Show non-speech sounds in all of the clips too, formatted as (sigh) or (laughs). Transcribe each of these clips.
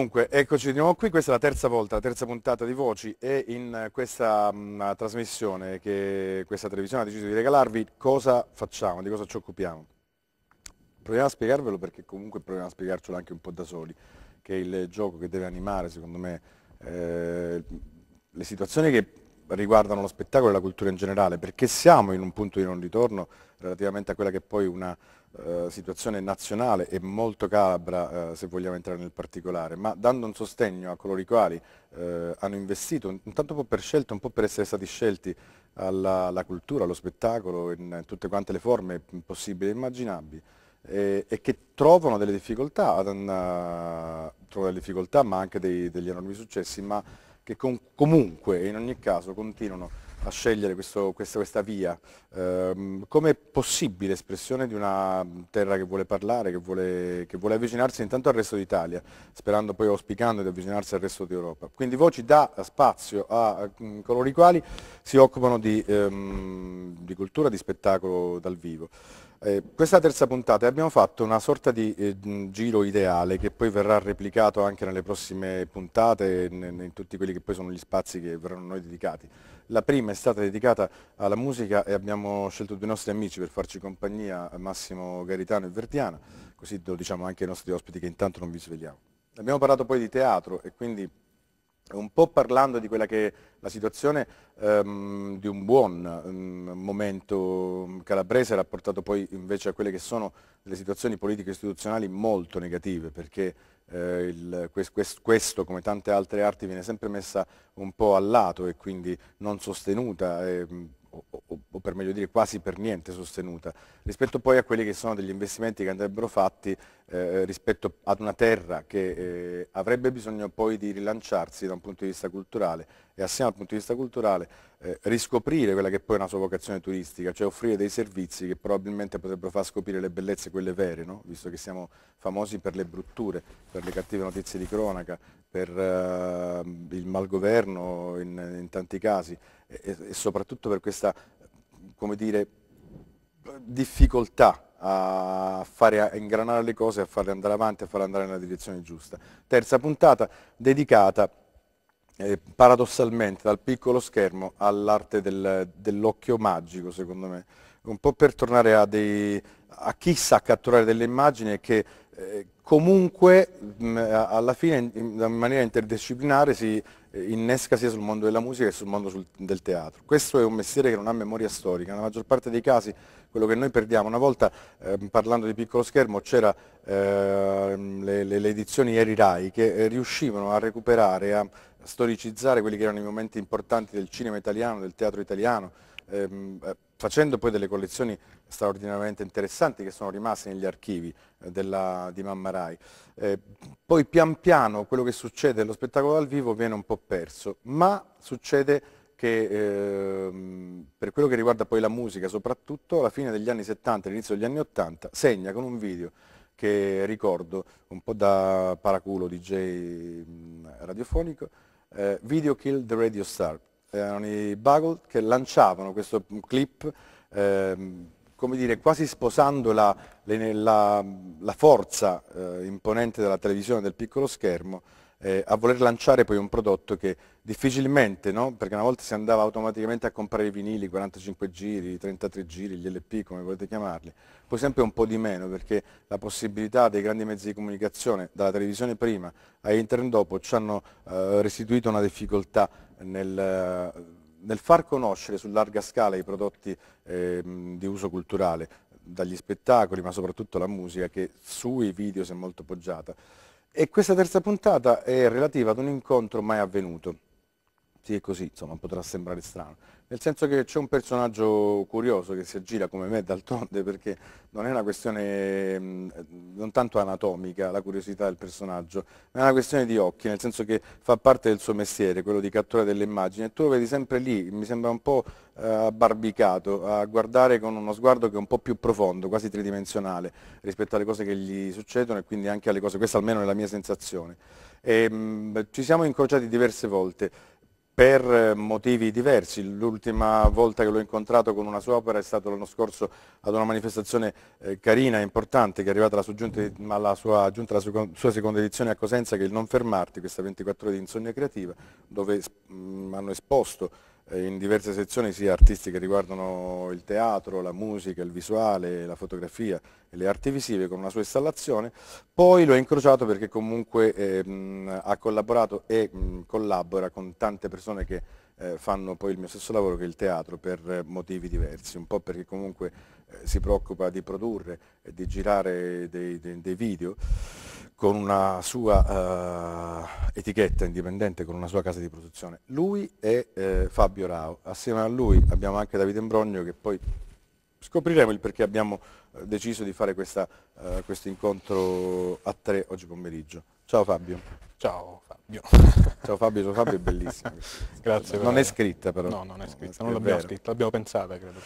Dunque, eccoci di nuovo qui, questa è la terza volta, la terza puntata di Voci e in questa mh, mm, trasmissione che questa televisione ha deciso di regalarvi cosa facciamo, di cosa ci occupiamo. Proviamo a spiegarvelo perché comunque proviamo a spiegarcelo anche un po' da soli, che è il gioco che deve animare secondo me eh, le situazioni che riguardano lo spettacolo e la cultura in generale, perché siamo in un punto di non ritorno relativamente a quella che è poi una eh, situazione nazionale e molto calabra eh, se vogliamo entrare nel particolare, ma dando un sostegno a coloro i quali eh, hanno investito, intanto un po' per scelta, un po' per essere stati scelti alla, alla cultura, allo spettacolo, in, in, tutte quante le forme possibili e immaginabili, e, e che trovano delle difficoltà, ad, uh, trovano delle difficoltà ma anche dei, degli enormi successi, ma che con, comunque in ogni caso continuano a scegliere questo, questa, questa, via. Eh, Come è possibile espressione di una terra che vuole parlare, che vuole, che vuole avvicinarsi intanto al resto d'Italia, sperando poi, auspicando di avvicinarsi al resto d'Europa. Quindi Voci dà spazio a, a mm, coloro i quali si occupano di, ehm, di cultura, di spettacolo dal vivo. Eh, questa terza puntata abbiamo fatto una sorta di eh, mm, giro ideale che poi verrà replicato anche nelle prossime puntate in, in tutti quelli che poi sono gli spazi che verranno noi dedicati. La prima è stata dedicata alla musica e abbiamo scelto due nostri amici per farci compagnia, Massimo Garitano e Verdiana, così lo diciamo anche ai nostri ospiti che intanto non vi svegliamo. Abbiamo parlato poi di teatro e quindi un po' parlando di quella che è la situazione um, di un buon um, momento calabrese rapportato poi invece a quelle che sono le situazioni politiche istituzionali molto negative perché eh, il, quest, questo come tante altre arti viene sempre messa un po' a lato e quindi non sostenuta e, ehm, o per meglio dire quasi per niente sostenuta, rispetto poi a quelli che sono degli investimenti che andrebbero fatti eh, rispetto ad una terra che eh, avrebbe bisogno poi di rilanciarsi da un punto di vista culturale e assieme al punto di vista culturale eh, riscoprire quella che poi è una sua vocazione turistica, cioè offrire dei servizi che probabilmente potrebbero far scoprire le bellezze, quelle vere, no? visto che siamo famosi per le brutture, per le cattive notizie di cronaca, per eh, il malgoverno in, in tanti casi e, e soprattutto per questa come dire, difficoltà a fare a ingranare le cose, a farle andare avanti, a farle andare nella direzione giusta. Terza puntata dedicata eh, paradossalmente dal piccolo schermo all'arte dell'occhio magico, secondo me, un po' per tornare a, dei, a chi sa catturare delle immagini e che eh, comunque mh, mm, alla fine in, in maniera interdisciplinare si eh, innesca sia sul mondo della musica che sul mondo sul, del teatro. Questo è un mestiere che non ha memoria storica, nella maggior parte dei casi quello che noi perdiamo, una volta eh, parlando di piccolo schermo c'era eh, le, le, le, edizioni Eri Rai che eh, riuscivano a recuperare, a storicizzare quelli che erano i momenti importanti del cinema italiano, del teatro italiano, ehm, eh, facendo poi delle collezioni straordinariamente interessanti che sono rimaste negli archivi eh, della, di Mamma Rai. Eh, poi pian piano quello che succede nello spettacolo dal vivo viene un po' perso, ma succede che ehm, per quello che riguarda poi la musica soprattutto, alla fine degli anni 70 e all'inizio degli anni 80 segna con un video che ricordo un po' da paraculo DJ mm, radiofonico, eh, Video Kill the Radio Star, erano i Bagel che lanciavano questo clip ehm, come dire, quasi sposando la, la, la forza eh, imponente della televisione del piccolo schermo eh, a voler lanciare poi un prodotto che difficilmente, no? perché una volta si andava automaticamente a comprare i vinili, 45 giri, 33 giri, gli LP come volete chiamarli, poi sempre un po' di meno perché la possibilità dei grandi mezzi di comunicazione, dalla televisione prima a internet dopo, ci hanno eh, restituito una difficoltà nel, nel far conoscere su larga scala i prodotti eh, di uso culturale, dagli spettacoli ma soprattutto la musica che sui video si è molto poggiata. E questa terza puntata è relativa ad un incontro mai avvenuto sì è così, insomma potrà sembrare strano. Nel senso che c'è un personaggio curioso che si aggira come me d'altronde perché non è una questione mm, non tanto anatomica la curiosità del personaggio, ma è una questione di occhi, nel senso che fa parte del suo mestiere, quello di cattura delle immagini e tu lo vedi sempre lì, mi sembra un po' eh, abbarbicato, a guardare con uno sguardo che è un po' più profondo, quasi tridimensionale rispetto alle cose che gli succedono e quindi anche alle cose, questa almeno è la mia sensazione. E, ehm, mh, ci siamo incrociati diverse volte per eh, motivi diversi. L'ultima volta che l'ho incontrato con una sua opera è stato l'anno scorso ad una manifestazione eh, carina e importante che è arrivata alla, alla sua, giunta alla sua, sua, seconda edizione a Cosenza che è il Non Fermarti, questa 24 ore di insonnia creativa, dove mh, hanno esposto eh, in diverse sezioni sia artisti che riguardano il teatro, la musica, il visuale, la fotografia e le arti visive con una sua installazione, poi lo ho incrociato perché comunque ehm, ha collaborato e mh, collabora con tante persone che eh, fanno poi il mio stesso lavoro che è il teatro per motivi diversi, un po' perché comunque eh, si preoccupa di produrre e di girare dei, dei, dei video con una sua eh, etichetta indipendente, con una sua casa di produzione. Lui e eh, Fabio Rao. Assieme a lui abbiamo anche Davide Imbrogno che poi scopriremo il perché abbiamo eh, deciso di fare questa, eh, questo incontro a tre oggi pomeriggio. Ciao Fabio. Ciao Fabio. (laughs) Ciao Fabio, ciao Fabio è bellissimo. (laughs) Grazie. Non è scritta però. No, non è scritta, non, l'abbiamo scritta, l'abbiamo pensata credo.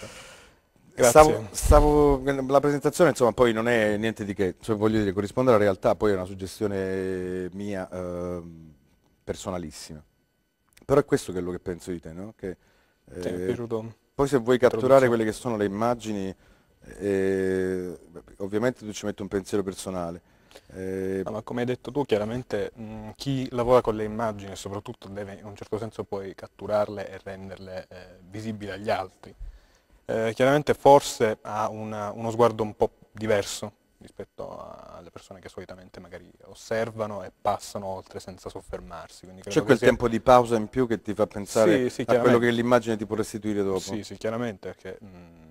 Stavo, stavo, la presentazione insomma poi non è niente di che, cioè, voglio dire, corrisponde alla realtà, poi è una suggestione mia eh, personalissima. Però è questo quello che penso di te, no? Che, eh, poi se vuoi catturare quelle che sono le immagini, eh, ovviamente tu ci metti un pensiero personale. Eh, no, ma come hai detto tu, chiaramente mh, chi lavora con le immagini soprattutto deve in un certo senso poi catturarle e renderle eh, visibili agli altri eh, chiaramente forse ha una, uno sguardo un po' diverso rispetto alle persone che solitamente magari osservano e passano oltre senza soffermarsi. C'è quel sia... tempo di pausa in più che ti fa pensare sì, sì, a quello che l'immagine ti può restituire dopo. Sì, sì chiaramente, perché, mh, mm,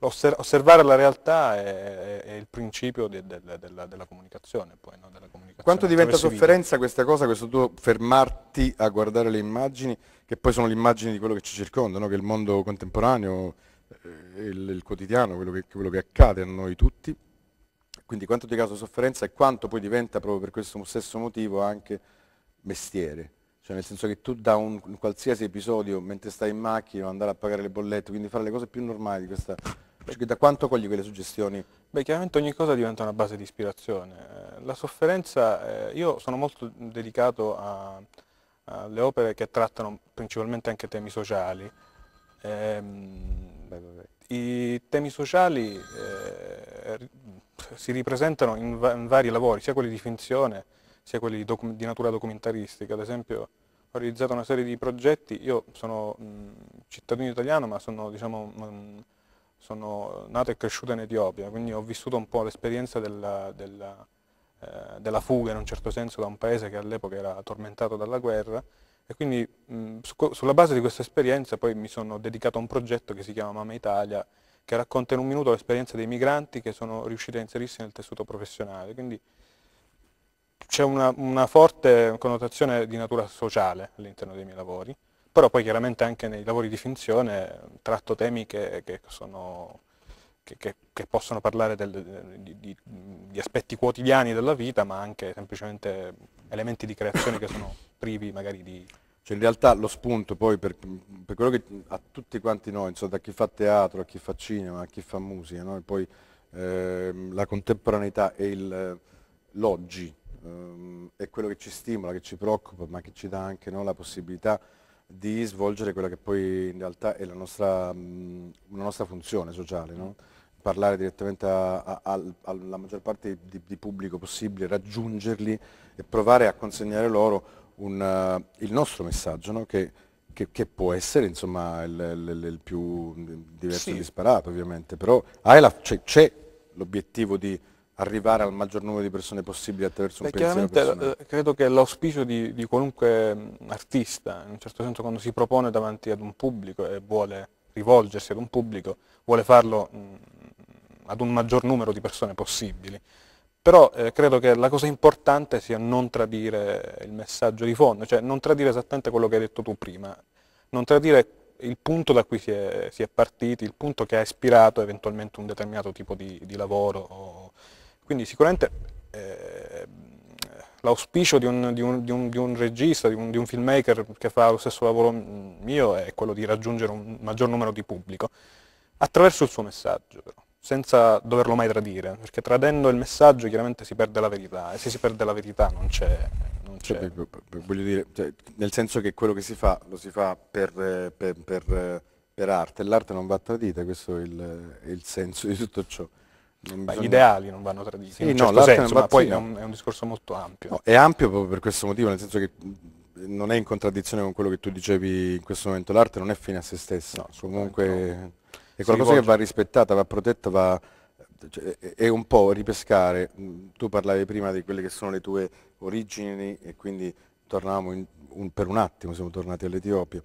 osservare la realtà è, è il principio de, de, de, della, della, comunicazione, poi, no? della, comunicazione, Quanto diventa sofferenza video. questa cosa, questo tuo fermarti a guardare le immagini, che poi sono le immagini di quello che ci circonda, no? che è il mondo contemporaneo, eh, il, il, quotidiano, quello che, quello che, accade a noi tutti. Quindi quanto ti causa sofferenza e quanto poi diventa proprio per questo stesso motivo anche mestiere. Cioè nel senso che tu da un, un qualsiasi episodio, mentre stai in macchina, andare a pagare le bollette, quindi fare le cose più normali di questa... Cioè da quanto cogli quelle suggestioni? Beh, chiaramente ogni cosa diventa una base di ispirazione. Eh, la sofferenza, eh, io sono molto dedicato alle opere che trattano principalmente anche temi sociali. Eh, beh, beh, beh. I temi sociali eh, si ripresentano in, va in vari lavori, sia quelli di finzione, sia quelli di, natura documentaristica, ad esempio ho realizzato una serie di progetti, io sono mh, mm, cittadino italiano ma sono, diciamo, mh, mm, sono, nato e cresciuto in Etiopia, quindi ho vissuto un po' l'esperienza della, della, eh, della fuga in un certo senso da un paese che all'epoca era tormentato dalla guerra e quindi mh, mm, su, sulla base di questa esperienza poi mi sono dedicato a un progetto che si chiama Mama Italia che racconta in un minuto l'esperienza dei migranti che sono riusciti a inserirsi nel tessuto professionale. Quindi c'è una, una, forte connotazione di natura sociale all'interno dei miei lavori, però poi chiaramente anche nei lavori di finzione eh, tratto temi che, che, sono, che, che possono parlare del, di, di, di, aspetti quotidiani della vita, ma anche semplicemente elementi di creazione che sono privi magari di... Cioè in realtà lo spunto poi per, per quello che a tutti quanti noi, insomma, da chi fa teatro a chi fa cinema, a chi fa musica, no? poi eh, la contemporaneità e eh, l'oggi ehm, è quello che ci stimola, che ci preoccupa, ma che ci dà anche no, la possibilità di svolgere quella che poi in realtà è la nostra, mh, la nostra funzione sociale. No? parlare direttamente alla maggior parte di, di, pubblico possibile, raggiungerli e provare a consegnare loro un, uh, il nostro messaggio, no? che, che, che, può essere insomma, il, il, il, più diverso sì. e disparato ovviamente, però cioè, c'è l'obiettivo di arrivare al maggior numero di persone possibile attraverso un pensiero eh, personale? Eh, credo che l'auspicio di, di, qualunque mm, artista, in un certo senso quando si propone davanti ad un pubblico e vuole rivolgersi ad un pubblico, vuole farlo mh, mm, ad un maggior numero di persone possibili. Però eh, credo che la cosa importante sia non tradire il messaggio di fondo, cioè non tradire esattamente quello che hai detto tu prima, non tradire il punto da cui si è, si è partiti, il punto che ha ispirato eventualmente un determinato tipo di, di lavoro o quindi sicuramente eh, l'auspicio di un, di, di, un, di un, regista, di un, filmmaker che fa lo stesso lavoro mio è quello di raggiungere un maggior numero di pubblico, attraverso il suo messaggio però, senza doverlo mai tradire, perché tradendo il messaggio chiaramente si perde la verità e se si perde la verità non c'è... Cioè, voglio dire, cioè, nel senso che quello che si fa lo si fa per, per, per, per arte, l'arte non va tradita, questo è il, è il senso di tutto ciò. Non bisogna... Gli ideali non vanno traditi, sì, in un no, certo senso, ma poi è un, è un, discorso molto ampio. No, è ampio proprio per questo motivo, nel senso che non è in contraddizione con quello che tu dicevi in questo momento, l'arte non è fine a se stessa, no, comunque è qualcosa che va rispettata, va protetta, va... Cioè, è un po' ripescare, tu parlavi prima di quelle che sono le tue origini e quindi tornavamo in, un, per un attimo, siamo tornati all'Etiopia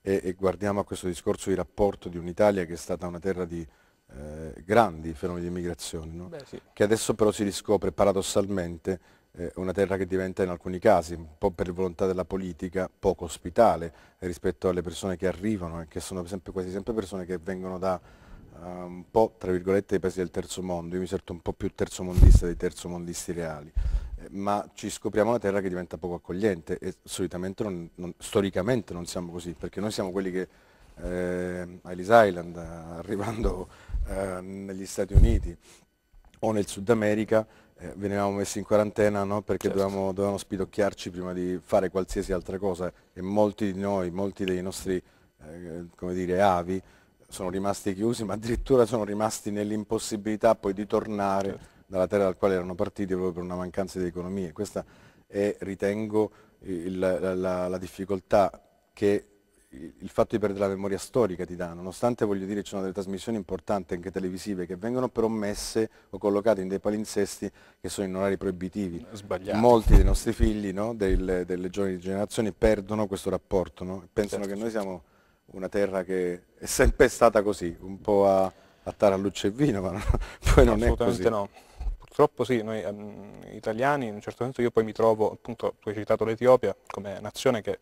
e, e guardiamo a questo discorso di rapporto di un'Italia che è stata una terra di eh, grandi fenomeni di immigrazione, no? Beh, sì. che adesso però si riscopre paradossalmente eh, una terra che diventa in alcuni casi, un po' per volontà della politica, poco ospitale rispetto alle persone che arrivano e eh, che sono sempre, quasi sempre persone che vengono da uh, un po' tra virgolette i paesi del terzo mondo, io mi sento un po' più terzomondista dei terzomondisti reali, eh, ma ci scopriamo una terra che diventa poco accogliente e solitamente non, non, storicamente non siamo così, perché noi siamo quelli che eh, a Ellis Island, (laughs) arrivando Ehm, negli Stati Uniti o nel Sud America eh, venivamo messi in quarantena no? perché certo. dovevamo, dovevamo, spidocchiarci prima di fare qualsiasi altra cosa e molti di noi, molti dei nostri eh, come dire, avi sono rimasti chiusi ma addirittura sono rimasti nell'impossibilità poi di tornare certo. dalla terra dal quale erano partiti proprio per una mancanza di economie. Questa è, ritengo, il, la, la, la difficoltà che il fatto di perdere la memoria storica ti dà, nonostante voglio dire ci sono delle trasmissioni importanti anche televisive che vengono però messe o collocate in dei palinsesti che sono in orari proibitivi. Sbagliato. Molti dei nostri figli, no, delle, delle giovani generazioni perdono questo rapporto, no? pensano certo, che noi certo. siamo una terra che è sempre stata così, un po' a, a tarallucce e vino, ma no, (laughs) poi non è così. No. Purtroppo sì, noi um, italiani in un certo senso io poi mi trovo, appunto tu hai citato l'Etiopia come nazione che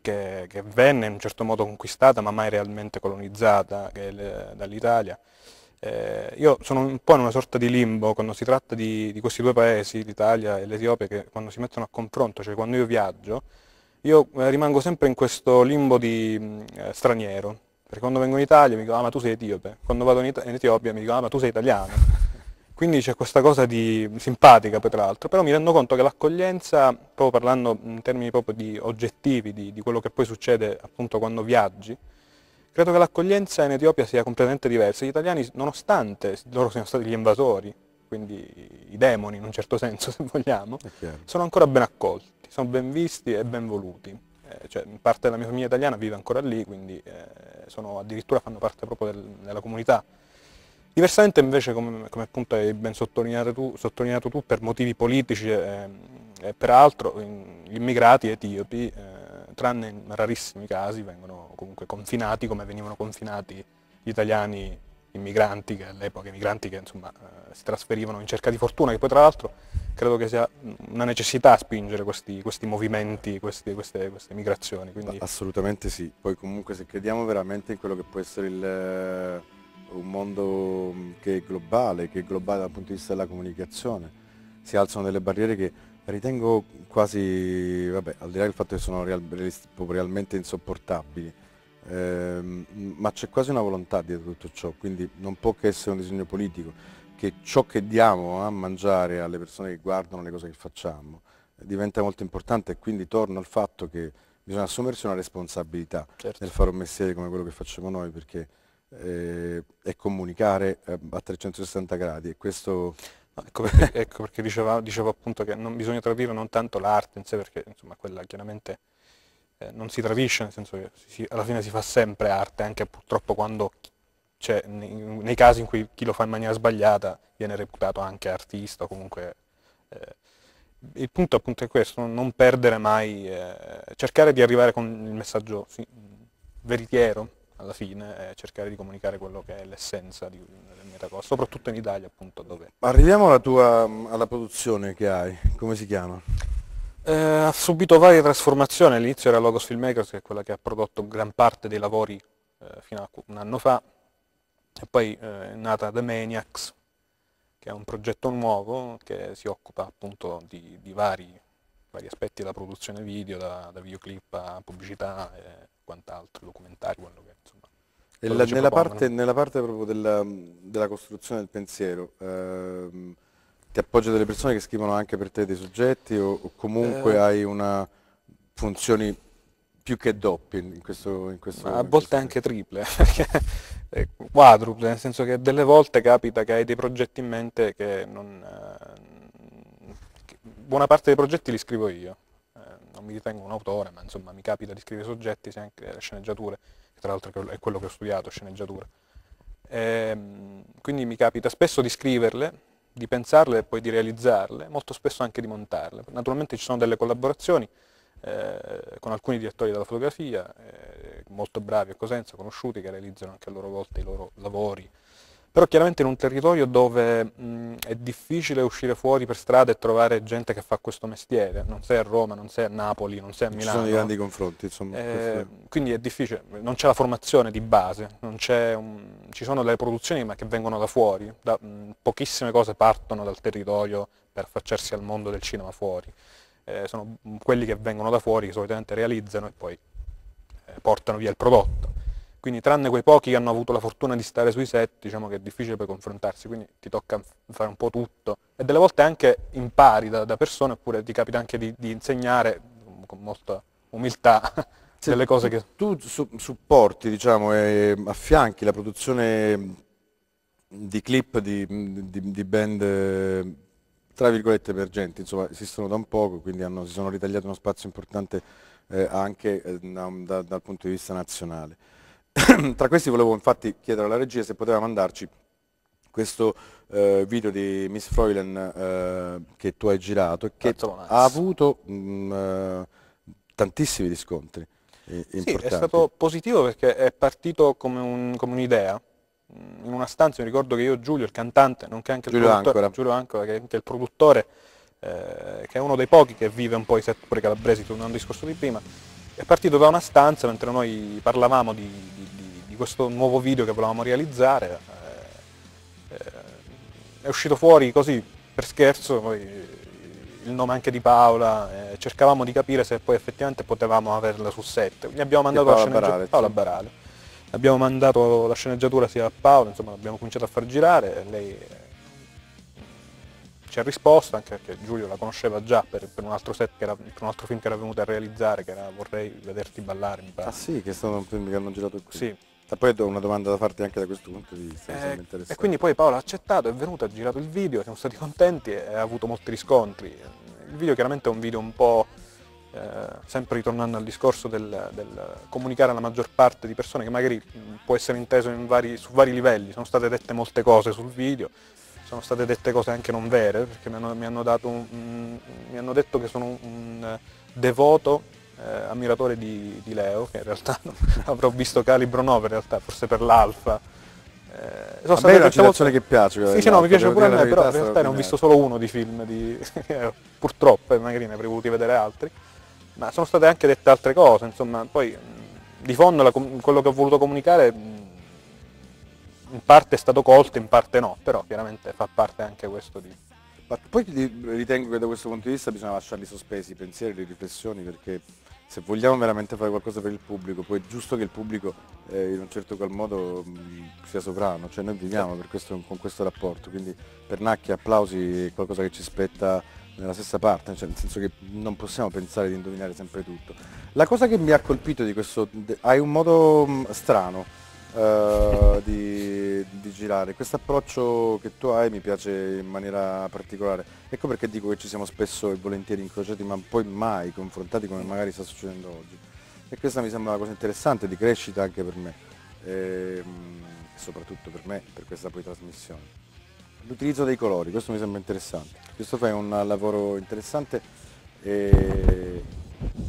che, che, venne in un certo modo conquistata ma mai realmente colonizzata dall'Italia. Eh, io sono un po' in una sorta di limbo quando si tratta di, di questi due paesi, l'Italia e l'Etiopia, che quando si mettono a confronto, cioè quando io viaggio, io eh, rimango sempre in questo limbo di mm, eh, straniero, perché quando vengo in Italia mi dicono ah ma tu sei etiope, quando vado in, It in Etiopia mi dicono ah ma tu sei italiano. Quindi c'è questa cosa di simpatica tra l'altro, però mi rendo conto che l'accoglienza, proprio parlando in termini proprio di oggettivi, di, di quello che poi succede appunto quando viaggi, credo che l'accoglienza in Etiopia sia completamente diversa. Gli italiani, nonostante loro siano stati gli invasori, quindi i demoni in un certo senso (laughs) se vogliamo, sono ancora ben accolti, sono ben visti e ben voluti. Eh, cioè, parte della mia famiglia italiana vive ancora lì, quindi eh, sono, addirittura fanno parte proprio del, della comunità Diversamente invece, come, come appunto hai ben sottolineato tu, sottolineato tu per motivi politici eh, eh, e, e peraltro gli immigrati etiopi, eh, tranne in rarissimi casi, vengono comunque confinati come venivano confinati gli italiani immigranti che all'epoca immigranti che insomma eh, si trasferivano in cerca di fortuna, che poi tra l'altro credo che sia una necessità spingere questi, questi movimenti, questi, queste, queste, migrazioni. Quindi... Assolutamente sì, poi comunque se crediamo veramente in quello che può essere il un mondo mm, che è globale, che è globale dal punto di vista della comunicazione. Si alzano delle barriere che ritengo quasi, vabbè, al di là del fatto che sono real, realmente insopportabili, ehm, ma c'è quasi una volontà dietro tutto ciò, quindi non può che essere un disegno politico, che ciò che diamo a mangiare alle persone che guardano le cose che facciamo eh, diventa molto importante e quindi torno al fatto che bisogna assumersi una responsabilità certo. nel fare un mestiere come quello che facciamo noi perché eh, e comunicare eh, a 360 gradi e questo ecco, (laughs) ecco perché, ecco perché dicevo, dicevo, appunto che non bisogna tradire non tanto l'arte in sé, perché insomma quella chiaramente eh, non si tradisce, nel senso che si, alla fine si fa sempre arte, anche purtroppo quando cioè, nei, nei, casi in cui chi lo fa in maniera sbagliata viene reputato anche artista o comunque... Eh, il punto appunto è questo, non perdere mai, eh, cercare di arrivare con il messaggio sì, veritiero, alla fine cercare di comunicare quello che è l'essenza del metacorso, soprattutto in Italia appunto dove... Arriviamo alla tua alla produzione che hai, come si chiama? Eh, ha subito varie trasformazioni, all'inizio era Logos Filmmakers che è quella che ha prodotto gran parte dei lavori eh, fino a un anno fa e poi eh, è nata The Maniacs che è un progetto nuovo che si occupa appunto di, di vari, vari, aspetti della produzione video, da, da videoclip a pubblicità. E, eh, quant'altro, documentari, quello che insomma... Quello la, nella, parte, nella, parte, proprio della, della costruzione del pensiero, ehm, ti appoggio delle persone che scrivono anche per te dei soggetti o, o comunque eh, hai una funzioni più che doppie in questo, in questo a volte questo. anche triple (laughs) eh, quadruple nel senso che delle volte capita che hai dei progetti in mente che non eh, che buona parte dei progetti li scrivo io non mi ritengo un autore, ma insomma mi capita di scrivere soggetti, sia anche sceneggiature, che tra l'altro è quello che ho studiato, sceneggiatura. E, ehm, quindi mi capita spesso di scriverle, di pensarle e poi di realizzarle, molto spesso anche di montarle. Naturalmente ci sono delle collaborazioni eh, con alcuni direttori della fotografia, eh, molto bravi a Cosenza, conosciuti, che realizzano anche a loro volta i loro lavori però chiaramente in un territorio dove mh, è difficile uscire fuori per strada e trovare gente che fa questo mestiere, non sei a Roma, non sei a Napoli, non sei a Milano. Ci sono i grandi confronti, insomma. Eh, quindi è difficile, non c'è la formazione di base, un, ci sono le produzioni ma che vengono da fuori, da, mh, pochissime cose partono dal territorio per affacciarsi al mondo del cinema fuori. Eh, sono quelli che vengono da fuori, che solitamente realizzano e poi eh, portano via il prodotto quindi tranne quei pochi che hanno avuto la fortuna di stare sui set, diciamo che è difficile poi confrontarsi, quindi ti tocca fare un po' tutto. E delle volte anche impari da, da persone, oppure ti capita anche di, di insegnare con molta umiltà cioè, (laughs) delle cose che... Tu su, supporti, diciamo, e affianchi la produzione di clip di, di, di band tra virgolette emergenti, insomma esistono da un poco, quindi hanno, si sono ritagliati uno spazio importante eh, anche eh, da, da, dal punto di vista nazionale. (coughs) Tra questi volevo infatti chiedere alla regia se poteva mandarci questo eh, video di Miss Freulen eh, che tu hai girato e che certo, ha avuto mh, mm, eh, tantissimi riscontri. Eh, sì, è stato positivo perché è partito come un'idea. Un mm, in una stanza, mi ricordo che io Giulio, il cantante, nonché anche il Giulio produttore, Ancora. Giulio Ancora, che è anche il produttore, eh, che è uno dei pochi che vive un po' i set pure calabresi, tornando al discorso di prima, è partito da una stanza mentre noi parlavamo di, di, di questo nuovo video che volevamo realizzare, eh, eh, è uscito fuori così per scherzo poi, il nome anche di Paola, eh, cercavamo di capire se poi effettivamente potevamo averla sul set, Gli abbiamo mandato Paola la sceneggiatura Barale, Paola sì. Barale, abbiamo mandato la sceneggiatura sia a Paola, insomma l'abbiamo cominciato a far girare, lei ci ha risposto, anche perché Giulio la conosceva già per, per, un, altro era, per un, altro film che era venuto a realizzare, che era Vorrei vederti ballare, mi pare. Ah sì, che è stato un film che hanno girato qui. Sì. E poi ho una domanda da farti anche da questo punto di vista, eh, E quindi poi Paolo ha accettato, è venuto, ha girato il video, siamo stati contenti e ha avuto molti riscontri. Il video chiaramente è un video un po', eh, sempre ritornando al discorso del, del, comunicare alla maggior parte di persone, che magari può essere inteso vari, su vari livelli, sono state dette molte cose sul video, sono state dette cose anche non vere, perché mi hanno, mi hanno, un, mi hanno detto che sono un, eh, devoto eh, ammiratore di, di, Leo, che in realtà (laughs) avrò visto Calibro 9 in realtà, forse per l'Alfa. Eh, so, a è una citazione che piace. Sì, sì, no, mi piace pure a me, però in realtà ne ho visto solo uno di film, di... (laughs) Eh, purtroppo, eh, magari ne avrei voluti vedere altri, ma sono state anche dette altre cose, insomma, poi di fondo la, quello che ho voluto comunicare in parte è stato colto, in parte no, però chiaramente fa parte anche questo di... Ma poi ritengo che da questo punto di vista bisogna lasciarli sospesi i pensieri, le riflessioni, perché se vogliamo veramente fare qualcosa per il pubblico, poi è giusto che il pubblico eh, in un certo qual modo mh, mm, sia sovrano, cioè noi viviamo questo, con questo rapporto, quindi pernacchi, applausi è qualcosa che ci spetta nella stessa parte, cioè nel senso che non possiamo pensare di indovinare sempre tutto. La cosa che mi ha colpito di questo, hai un modo mh, mm, strano eh, di, di, girare. Questo approccio che tu hai mi piace in maniera particolare. Ecco perché dico che ci siamo spesso e volentieri incrociati ma poi mai confrontati come magari sta succedendo oggi. E questa mi sembra una cosa interessante di crescita anche per me. E, ehm, soprattutto per me, per questa poi trasmissione. L'utilizzo dei colori, questo mi sembra interessante. Questo fa un lavoro interessante e,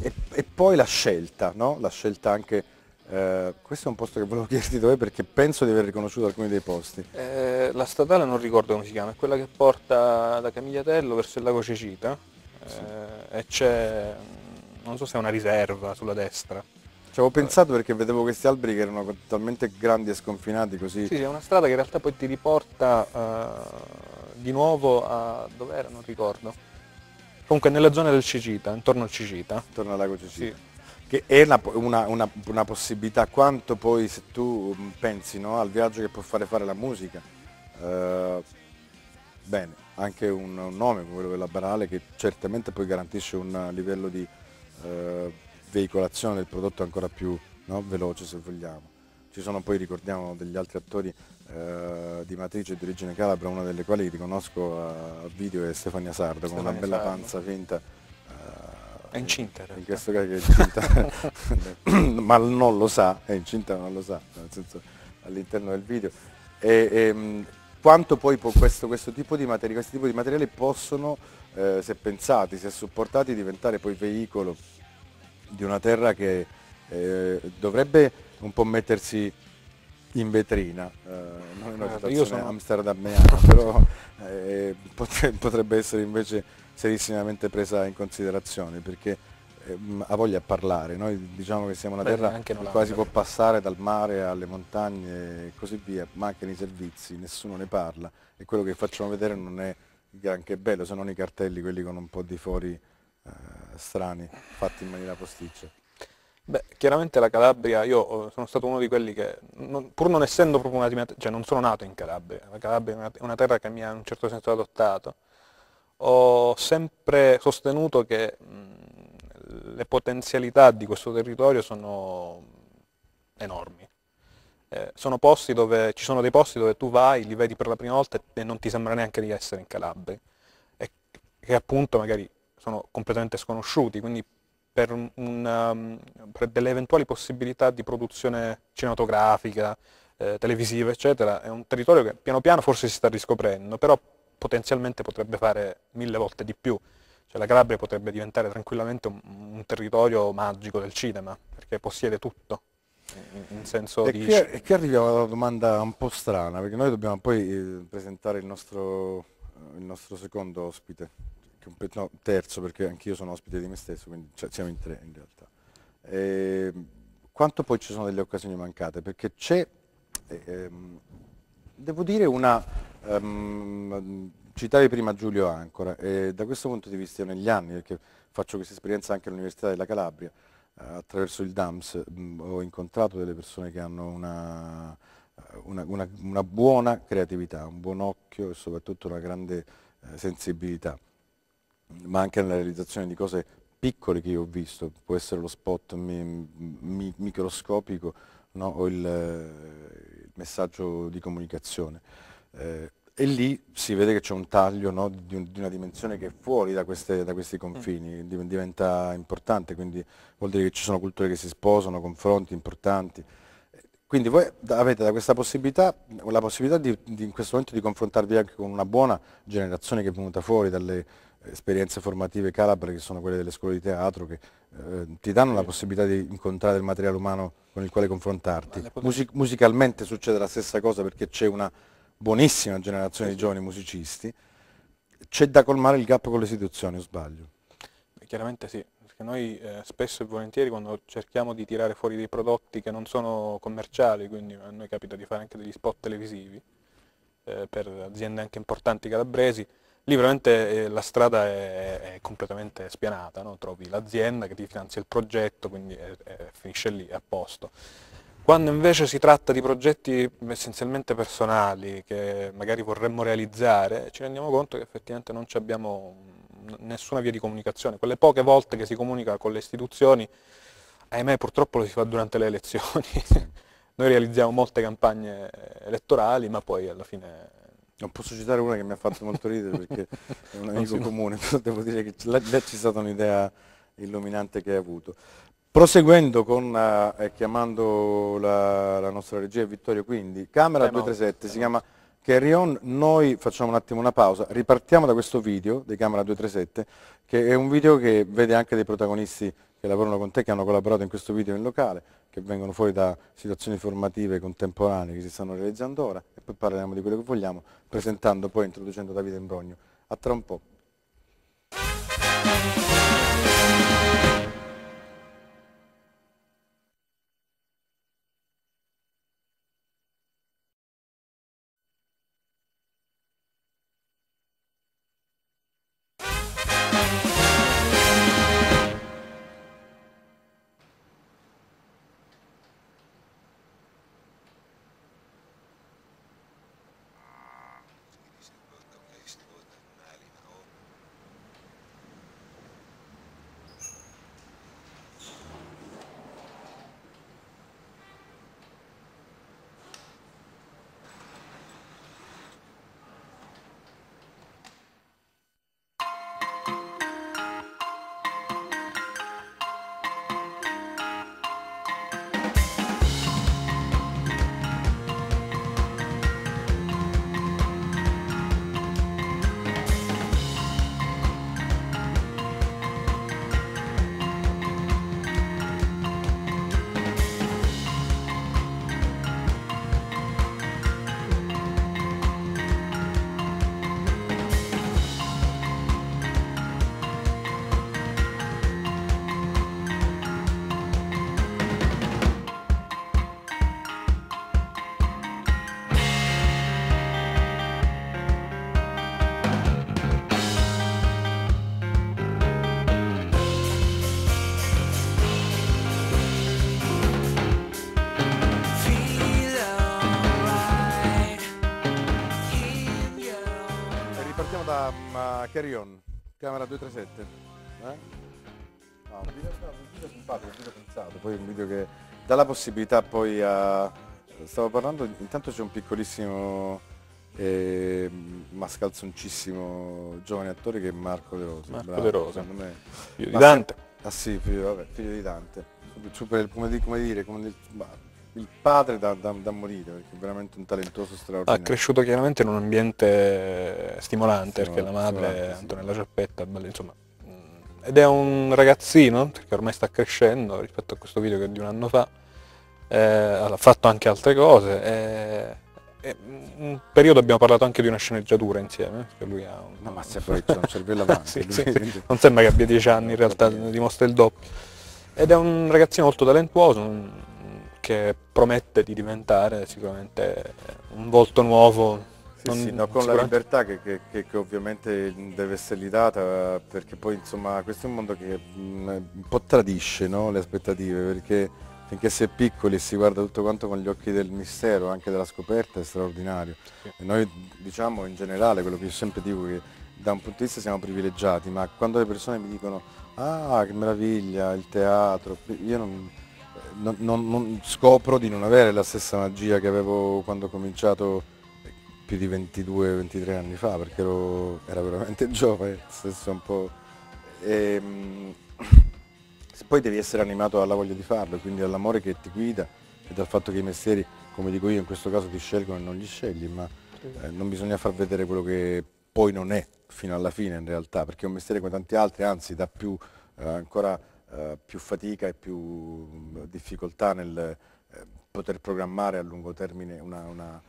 e, e poi la scelta, no? la scelta anche eh, questo è un posto che volevo (laughs) chiederti dov'è perché penso di aver riconosciuto alcuni dei posti. Eh, la statale non ricordo come si chiama, è quella che porta da Camigliatello verso il lago Cecita eh, sì. e c'è, non so se è una riserva sulla destra. Ci avevo pensato perché vedevo questi alberi che erano talmente grandi e sconfinati così. Sì, sì è una strada che in realtà poi ti riporta uh, di nuovo a... dove era, Non ricordo. Comunque nella zona del Cicita, intorno al Cicita. Intorno al lago Cicita. Sì che è una, una, una, una, possibilità quanto poi se tu mm, pensi no, al viaggio che può fare fare la musica eh, bene anche un, un, nome come quello della Barale che certamente poi garantisce un livello di eh, veicolazione del prodotto ancora più no, veloce se vogliamo ci sono poi ricordiamo degli altri attori eh, di matrice di origine calabra una delle quali riconosco a video è Stefania Sardo Stefania con una bella Sardo. panza finta è incinta in, in questo caso è incinta, (laughs) ma non lo sa, è incinta ma non lo sa, nel senso all'interno del video. E, e, ehm, quanto poi può questo, questo tipo di materi questi tipi di materiali possono, eh, se pensati, se supportati, diventare poi veicolo di una terra che eh, dovrebbe un po' mettersi in vetrina, eh, non è una situazione sono... amsterdamiana, (laughs) però eh, potrebbe essere invece serissimamente presa in considerazione perché ehm, ha voglia a parlare, noi diciamo che siamo una terra Beh, che quasi può passare dal mare alle montagne e così via, mancano i servizi, nessuno ne parla e quello che facciamo vedere non è anche bello, se non i cartelli, quelli con un po' di fuori eh, strani, fatti in maniera posticcia. Beh, chiaramente la Calabria, io eh, sono stato uno di quelli che, non, pur non essendo proprio una, cioè non sono nato in Calabria, la Calabria è una, è una terra che mi ha in un certo senso adottato, ho sempre sostenuto che mh, le potenzialità di questo territorio sono enormi. Eh, sono dove, ci sono dei posti dove tu vai, li vedi per la prima volta e non ti sembra neanche di essere in Calabria, e che appunto magari sono completamente sconosciuti, quindi per, un, um, per, delle eventuali possibilità di produzione cinematografica, eh, televisiva, eccetera, è un territorio che piano piano forse si sta riscoprendo, però potenzialmente potrebbe fare mille volte di più. Cioè la Calabria potrebbe diventare tranquillamente un, un territorio magico del cinema, perché possiede tutto. E, di... qui, e qui, arriviamo alla domanda un po' strana, perché noi dobbiamo poi eh, presentare il nostro, eh, il nostro secondo ospite, no, terzo perché anch'io sono ospite di me stesso, quindi cioè, siamo in tre in realtà. E, ehm, quanto poi ci sono delle occasioni mancate? Perché c'è, ehm, devo dire, una Um, citavi prima Giulio Ancora e da questo punto di vista negli anni, perché faccio questa esperienza anche all'Università della Calabria, eh, attraverso il DAMS mh, mm, ho incontrato delle persone che hanno una, eh, una, una, una, buona creatività, un buon occhio e soprattutto una grande eh, sensibilità, ma anche nella realizzazione di cose piccole che io ho visto, può essere lo spot mi, mi, microscopico no? o il, eh, il, messaggio di comunicazione eh, e lì si vede che c'è un taglio no, di, un, di, una dimensione che è fuori da, queste, da questi mm. confini, mm. diventa importante, quindi vuol dire che ci sono culture che si sposano, confronti importanti. Quindi voi avete da questa possibilità, la possibilità di, di, in questo momento di confrontarvi anche con una buona generazione che è venuta fuori dalle esperienze formative calabre che sono quelle delle scuole di teatro che eh, ti danno la possibilità di incontrare del materiale umano con il quale confrontarti. Music musicalmente succede la stessa cosa perché c'è una buonissima generazione di giovani musicisti, c'è da colmare il gap con le istituzioni, o sbaglio? Eh, chiaramente sì, perché noi eh, spesso e volentieri quando cerchiamo di tirare fuori dei prodotti che non sono commerciali, quindi a noi capita di fare anche degli spot televisivi eh, per aziende anche importanti calabresi, lì veramente eh, la strada è, è completamente spianata, no? trovi l'azienda che ti finanzia il progetto, quindi è, eh, è, eh, finisce lì, è a posto. Quando invece si tratta di progetti essenzialmente personali che magari vorremmo realizzare, ci rendiamo conto che effettivamente non abbiamo nessuna via di comunicazione. Quelle poche volte che si comunica con le istituzioni, ahimè purtroppo lo si fa durante le elezioni. (laughs) Noi realizziamo molte campagne elettorali, ma poi alla fine non posso citare una che mi ha fatto molto ridere perché (laughs) è un amico comune, (laughs) però devo dire che là, là c'è stata un'idea illuminante che hai avuto. Proseguendo con, eh, chiamando la, la, nostra regia Vittorio Quindi, Camera 237 si chiama Carrion, noi facciamo un attimo una pausa, ripartiamo da questo video di Camera 237 che è un video che vede anche dei protagonisti che lavorano con te, che hanno collaborato in questo video in locale, che vengono fuori da situazioni formative contemporanee che si stanno realizzando ora e poi parleremo di quello che vogliamo, presentando poi introducendo Davide Imbrogno. A tra un po'. camera carry on, camera 237. Eh? No, un video, un video simpatico, un video pensato, poi un video che dà la possibilità poi a... Stavo parlando, intanto c'è un piccolissimo eh, mascalzoncissimo giovane attore che è Marco De Rosa. Marco bravo, De Rosa, me... figlio di Dante. Ah sì, figlio, vabbè, figlio di Dante. come, come dire, come, il padre da, da, da, morire, perché è veramente un talentuoso straordinario. Ha cresciuto chiaramente in un ambiente stimolante, sì, perché la madre, sì. Antonella Giappetta, bella, insomma, mm, ed è un ragazzino, perché ormai sta crescendo rispetto a questo video che è di un anno fa, eh, ha fatto anche altre cose. Eh, un periodo abbiamo parlato anche di una sceneggiatura insieme, perché eh, lui ha un... No, ma si è proiettato un cervello avanti. (laughs) sì, lui, Non sembra che abbia dieci anni, in realtà dimostra il doppio. Ed è un ragazzino molto talentuoso, un che promette di diventare sicuramente un volto nuovo. Sì, non, sì, no, con la libertà che, che, che, che, ovviamente deve essergli data, perché poi insomma questo è un mondo che mm, un po' tradisce no, le aspettative, perché finché si è piccoli e si guarda tutto quanto con gli occhi del mistero, anche della scoperta, è straordinario. Sì. E noi diciamo in generale, quello che io sempre dico, che da un punto di vista siamo privilegiati, ma quando le persone mi dicono ah che meraviglia il teatro, io non non, non, non scopro di non avere la stessa magia che avevo quando ho cominciato eh, più di 22-23 anni fa perché ero, era veramente (laughs) giovane, stesso un po'. Ehm, e, poi devi essere animato dalla voglia di farlo, quindi dall'amore che ti guida e dal fatto che i mestieri, come dico io, in questo caso ti scelgono e non li scegli, ma eh, non bisogna far vedere quello che poi non è fino alla fine in realtà, perché è un mestiere come tanti altri, anzi da più eh, ancora eh, più fatica e più mm, difficoltà nel eh, poter programmare a lungo termine una, una,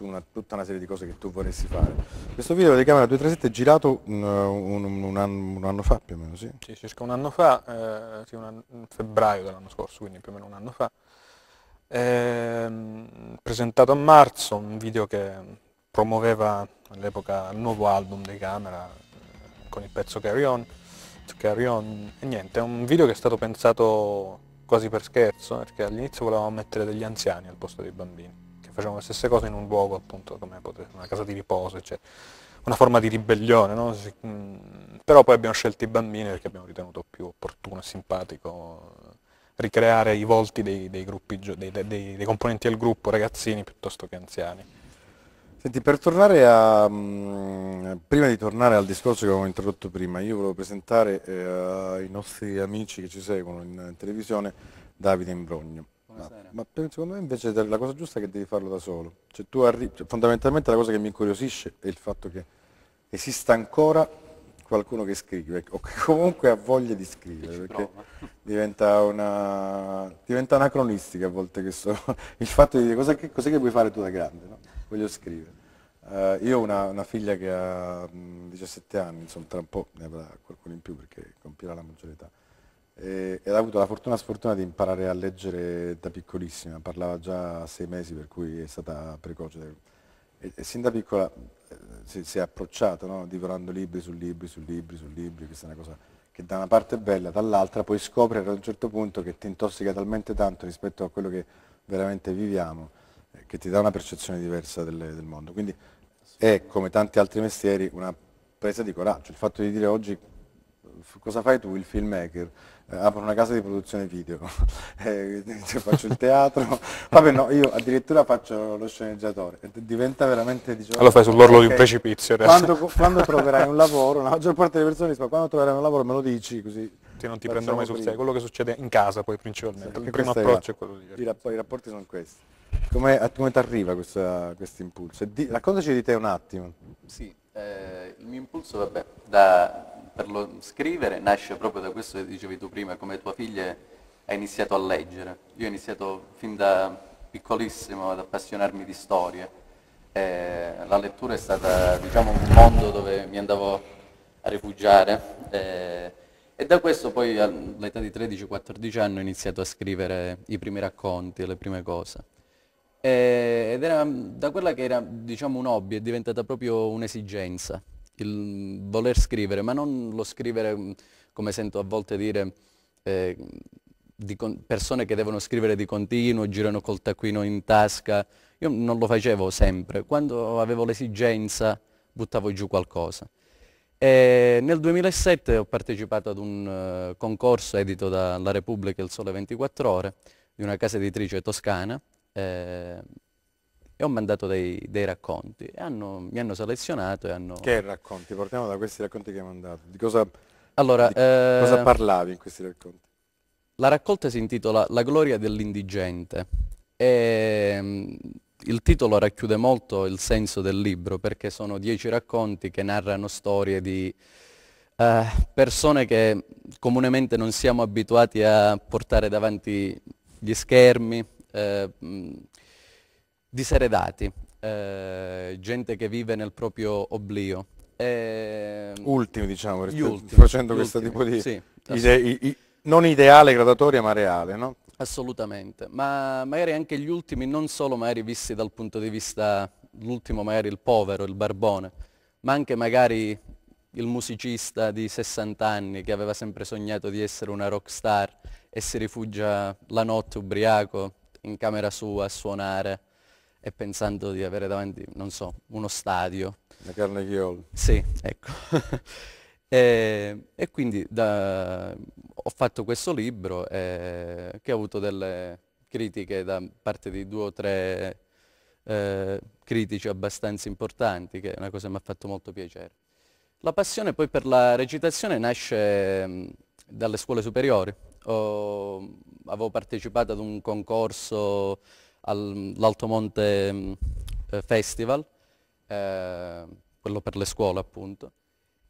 una, tutta una serie di cose che tu vorresti fare. Questo video di Camera 237 è girato un, un, un, anno, un, anno, fa più o meno, sì? Sì, circa un anno fa, eh, sì, anno, febbraio dell'anno scorso, quindi più o meno un anno fa. Eh, presentato a marzo un video che promuoveva all'epoca il nuovo album di Camera eh, con il pezzo Carry On It Carry On. E niente, è un video che è stato pensato quasi per scherzo, perché all'inizio volevamo mettere degli anziani al posto dei bambini, che facevano le stesse cose in un luogo appunto come potete, una casa di riposo, eccetera. Una forma di ribellione, no? Si, mh, mm, però poi abbiamo scelto i bambini perché abbiamo ritenuto più opportuno e simpatico ricreare i volti dei, dei, gruppi, dei, dei componenti del gruppo, ragazzini piuttosto che anziani. Senti, per tornare a, mh, mm, prima di tornare al discorso che avevamo introdotto prima, io volevo presentare eh, ai nostri amici che ci seguono in, in televisione Davide Imbrogno. Ma, ma secondo me invece la cosa giusta è che devi farlo da solo. Cioè, tu arri- cioè, fondamentalmente la cosa che mi incuriosisce è il fatto che esista ancora qualcuno che scrive o ecco, (laughs) che comunque ha voglia di scrivere perché (laughs) diventa una, diventa anacronistica a volte che so, (laughs) il fatto di dire cosa che, cos'è che vuoi fare tu da grande. No? voglio scrivere. Uh, io ho una, una, figlia che ha 17 mm, anni, insomma tra un po' ne avrà qualcuno in più perché compirà la maggiore età. E, ed ha avuto la fortuna sfortuna di imparare a leggere da piccolissima, parlava già a sei mesi per cui è stata precoce. E, e sin da piccola eh, si, si, è approcciata, no? divorando libri su libri, su libri, su libri, questa è una cosa che da una parte è bella, dall'altra poi scopre ad un certo punto che ti intossica talmente tanto rispetto a quello che veramente viviamo eh, che ti dà una percezione diversa delle, del mondo. Quindi è, come tanti altri mestieri, una presa di coraggio. Il fatto di dire oggi cosa fai tu, il filmmaker? Eh, apro una casa di produzione video, (laughs) eh, (laughs) faccio il teatro, (laughs) vabbè no, io addirittura faccio lo sceneggiatore, eh, diventa veramente diciamo, Allora fai sull'orlo di un precipizio adesso. Quando, quando troverai un lavoro, la maggior parte delle persone risponde quando troverai un lavoro me lo dici così ti non ti prendono mai sul serio, quello che succede in casa poi principalmente. Sì, Il primo approccio è, quello di... I, rapp I rapporti sono questi. Come, come ti arriva questo impulso? Di, raccontaci di te un attimo. Sì, eh, il mio impulso, vabbè, da, per lo scrivere nasce proprio da questo che dicevi tu prima, come tua figlia ha iniziato a leggere. Io ho iniziato fin da piccolissimo ad appassionarmi di storie. Eh, la lettura è stata diciamo, un mondo dove mi andavo a rifugiare. Eh, e da questo poi all'età di 13-14 anni ho iniziato a scrivere i primi racconti, le prime cose. E, ed era da quella che era diciamo un hobby è diventata proprio un'esigenza, il voler scrivere, ma non lo scrivere mm, come sento a volte dire eh, di persone che devono scrivere di continuo, girano col taccuino in tasca. Io non lo facevo sempre, quando avevo l'esigenza buttavo giù qualcosa. E nel 2007 ho partecipato ad un eh, concorso edito dalla Repubblica Il Sole 24 Ore di una casa editrice toscana eh, e ho mandato dei, dei racconti. E hanno, mi hanno selezionato e hanno... Che racconti? Partiamo da questi racconti che hai mandato. Di cosa, allora, di eh, cosa parlavi in questi racconti? La raccolta si intitola La gloria dell'indigente. E, mm, il titolo racchiude molto il senso del libro perché sono dieci racconti che narrano storie di eh, persone che comunemente non siamo abituati a portare davanti gli schermi, eh, mm, diseredati, eh, gente che vive nel proprio oblio. Eh, ultimi diciamo, gli ultimi, facendo questo ultimi, tipo di sì, ide- i- non ideale gradatoria ma reale, no? Assolutamente, ma magari anche gli ultimi non solo magari visti dal punto di vista, l'ultimo magari il povero, il barbone, ma anche magari il musicista di 60 anni che aveva sempre sognato di essere una rockstar e si rifugia la notte ubriaco in camera sua a suonare e pensando di avere davanti, non so, uno stadio. La carne chiolo. Sì, ecco. (laughs) E, e quindi da, ho fatto questo libro eh, che ha avuto delle critiche da parte di due o tre eh, critici abbastanza importanti, che è una cosa che mi ha fatto molto piacere. La passione poi per la recitazione nasce mh, mm, dalle scuole superiori. Ho, avevo partecipato ad un concorso all'Altomonte mm, Festival, eh, quello per le scuole appunto,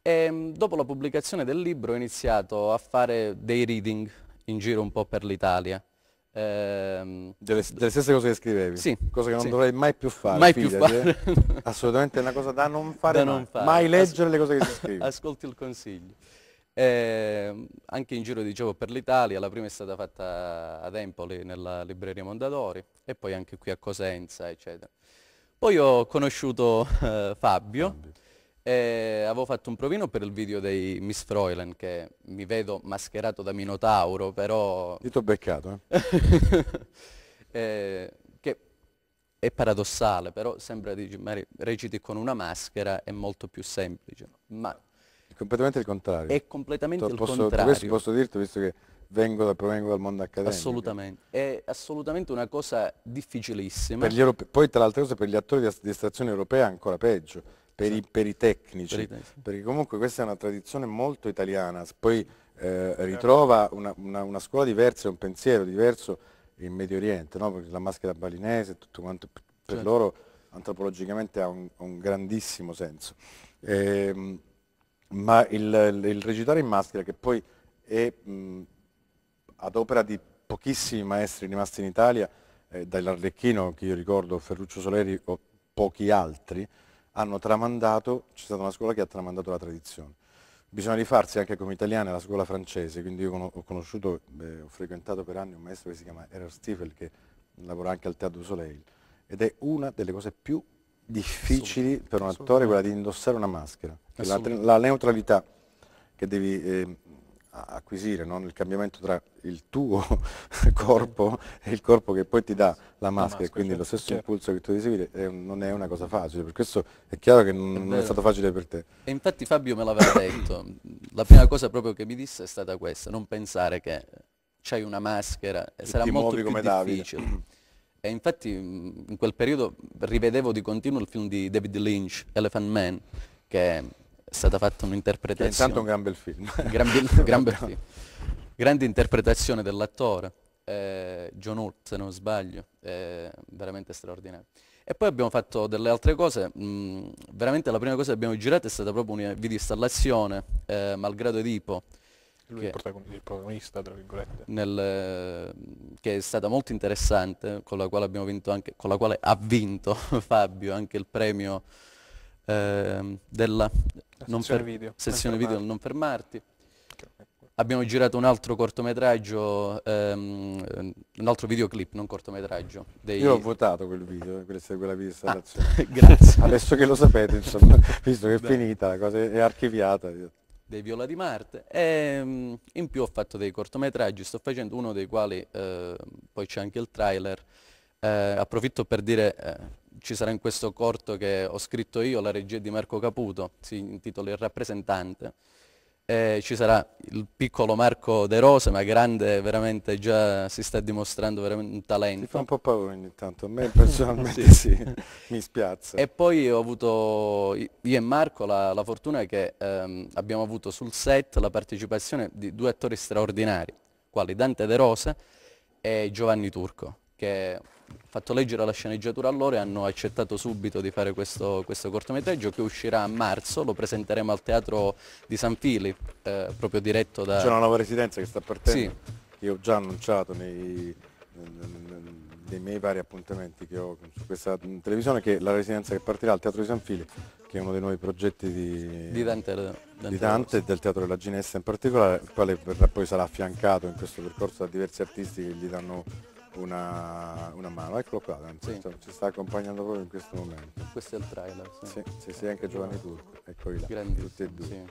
e ehm, dopo la pubblicazione del libro ho iniziato a fare dei reading in giro un po' per l'Italia. Ehm, delle, delle, stesse cose che scrivevi? Sì. Cosa che non sì. dovrei mai più fare. Mai più fare. Eh. Assolutamente è una cosa da non (laughs) fare. Da mai. Non fare. mai leggere As le cose che si (laughs) scrive. Ascolti il consiglio. Eh, anche in giro dicevo per l'Italia, la prima è stata fatta ad Empoli nella libreria Mondadori e poi anche qui a Cosenza eccetera. Poi ho conosciuto eh, Fabio, Fabio e eh, avevo fatto un provino per il video dei Miss Froiland che mi vedo mascherato da Minotauro, però... Ti ho beccato, eh? (laughs) eh, che è paradossale, però sembra di reciti con una maschera, è molto più semplice. Ma è completamente il contrario. È completamente T cioè, il posso, contrario. Questo posso dirti visto che vengo da, provengo dal mondo accademico. Assolutamente, è assolutamente una cosa difficilissima. Per Europei, poi tra l'altra cosa per gli attori di estrazione europea è ancora peggio, per, esatto. i, per i tecnici, per i tecnici, perché comunque questa è una tradizione molto italiana, poi eh, certo. ritrova una, una, una, scuola diversa e un pensiero diverso in Medio Oriente, no? perché la maschera balinese, e tutto quanto per certo. loro antropologicamente ha un, un grandissimo senso. Eh, ma il, il, recitare in maschera che poi è mh, ad opera di pochissimi maestri rimasti in Italia, eh, dall'Arlecchino, che io ricordo, Ferruccio Soleri o pochi altri, hanno tramandato, c'è stata una scuola che ha tramandato la tradizione. Bisogna rifarsi anche come italiana alla scuola francese, quindi io ho conosciuto, beh, ho frequentato per anni un maestro che si chiama Erard Stiefel che lavora anche al Teatro Soleil ed è una delle cose più difficili per un attore quella di indossare una maschera, la, la neutralità che devi eh, acquisire, no? il cambiamento tra il tuo (laughs) corpo e il corpo che poi ti dà la maschera, e quindi certo, lo stesso certo. impulso che tu ricevi è, eh, non è una cosa facile, per questo è chiaro che non, è, non è stato facile per te. E infatti Fabio me l'aveva detto, la prima cosa proprio che mi disse è stata questa, non pensare che c'hai una maschera, e sarà molto più difficile. E infatti mm, in quel periodo rivedevo di continuo il film di David Lynch, Elephant Man, che è stata fatta un'interpretazione. Intanto un gran bel film. gran, bel, gran (laughs) bel film. Grande interpretazione dell'attore, eh, John Hurt, se non sbaglio, eh, veramente straordinario. E poi abbiamo fatto delle altre cose, mh, mm, veramente la prima cosa che abbiamo girato è stata proprio una videoinstallazione, eh, Malgrado Edipo, lui è il protagonista, tra virgolette. Nel, mm, che è stata molto interessante, con la quale, abbiamo vinto anche, con la quale ha vinto (laughs) Fabio anche il premio eh, della sezione, video. sezione video non fermarti. Abbiamo girato un altro cortometraggio, um, un altro videoclip, non cortometraggio. Dei... Io ho votato quel video, quella, quella videoinstallazione. Ah, (laughs) grazie. Adesso che lo sapete, insomma, (laughs) visto che è Beh. finita, la cosa è archiviata. Dei Viola di Marte. E, ehm, in più ho fatto dei cortometraggi, sto facendo uno dei quali, uh, poi c'è anche il trailer. Uh, approfitto per dire, uh, ci sarà in questo corto che ho scritto io, la regia di Marco Caputo, si intitola Il rappresentante. E ci sarà il piccolo Marco De Rose, ma grande, veramente già si sta dimostrando veramente un talento. Mi fa un po' paura ogni tanto, a me personalmente (laughs) sì. sì, mi spiazza. E poi ho avuto, io e Marco, la, la fortuna che ehm, abbiamo avuto sul set la partecipazione di due attori straordinari, quali Dante De Rose e Giovanni Turco, che fatto leggere la sceneggiatura a loro e hanno accettato subito di fare questo, questo cortometraggio che uscirà a marzo, lo presenteremo al Teatro di San Fili, eh, proprio diretto da... C'è una nuova residenza che sta partendo, sì. che ho già annunciato nei, nei miei vari appuntamenti che ho su questa televisione, che è la residenza che partirà al Teatro di San Fili, che è uno dei nuovi progetti di, di Dante, Dante, di Dante e del Teatro della Ginestra in particolare, il quale poi sarà affiancato in questo percorso da diversi artisti che gli danno una, una mano. Eccolo qua, sì. sta, ci sta accompagnando proprio in questo momento. Questo è il trailer. Sì, sì, sì anche Giovanni Turco, eccoli là, tutti e due.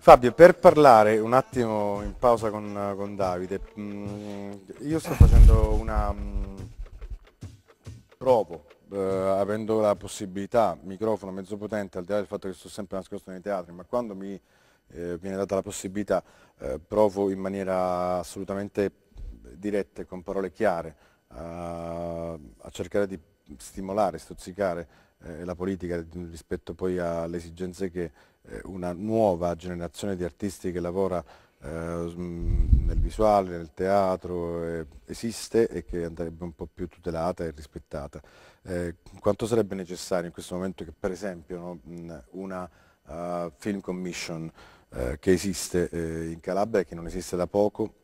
Fabio, per parlare un attimo in pausa con, con Davide, mh, mm, io sto facendo una... Mh, mm, provo Uh, avendo la possibilità, microfono mezzo potente, al di là del fatto che sto sempre nascosto nei teatri, ma quando mi eh, viene data la possibilità eh, provo in maniera assolutamente dirette, con parole chiare, a, a cercare di stimolare, stuzzicare eh, la politica rispetto poi alle esigenze che eh, una nuova generazione di artisti che lavora eh, nel visuale, nel teatro eh, esiste e che andrebbe un po' più tutelata e rispettata. Eh, quanto sarebbe necessario in questo momento che per esempio no, una uh, film commission che esiste in Calabria e che non esiste da poco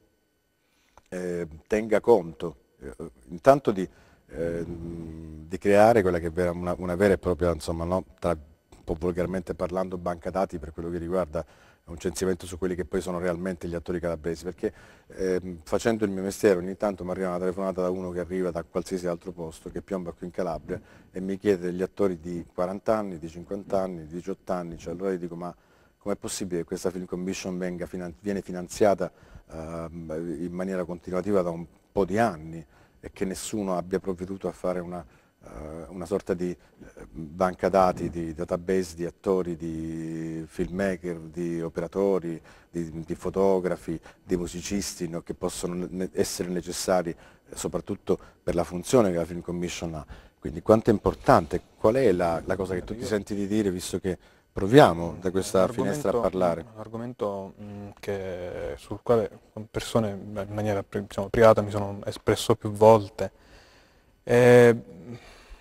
eh, tenga conto eh, intanto di, eh, di, creare quella che è una, una vera e propria, insomma, no, tra, un po' volgarmente parlando, banca dati per quello che riguarda un censimento su quelli che poi sono realmente gli attori calabresi, perché eh, facendo il mio mestiere ogni tanto mi arriva una telefonata da uno che arriva da qualsiasi altro posto, che piomba qui in Calabria, e mi chiede degli attori di 40 anni, di 50 anni, di 18 anni, cioè allora gli dico ma com'è possibile che questa film commission venga, finan viene finanziata Ehm, in maniera continuativa da un po' di anni e che nessuno abbia provveduto a fare una, eh, una sorta di ehm, banca dati, di database di attori, di filmmaker, di operatori, di, di fotografi, di musicisti no, che possono essere necessari eh, soprattutto per la funzione che la Film Commission ha. Quindi quanto è importante, qual è la, la cosa che tu ti senti di dire, visto che Proviamo da questa finestra a parlare. Un argomento mm, che, sul quale persone in maniera diciamo, privata mi sono espresso più volte. E,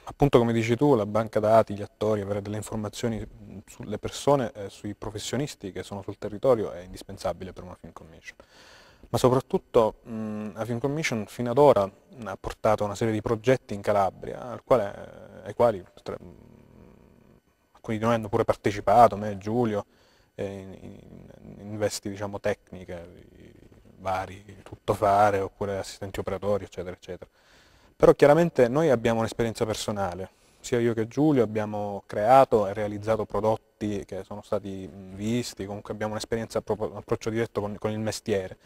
appunto come dici tu, la banca dati, gli attori, avere delle informazioni mm, sulle persone e sui professionisti che sono sul territorio è indispensabile per una film commission. Ma soprattutto mh, mm, la film commission fino ad ora ha portato una serie di progetti in Calabria, eh, ai quali alcuni di noi hanno pure partecipato, me e Giulio, eh, in, in, in vesti diciamo, tecniche vari, tutto fare, oppure assistenti operatori, eccetera, eccetera. Però chiaramente noi abbiamo un'esperienza personale, sia io che Giulio abbiamo creato e realizzato prodotti che sono stati visti, comunque abbiamo un'esperienza un approccio diretto con, con il mestiere.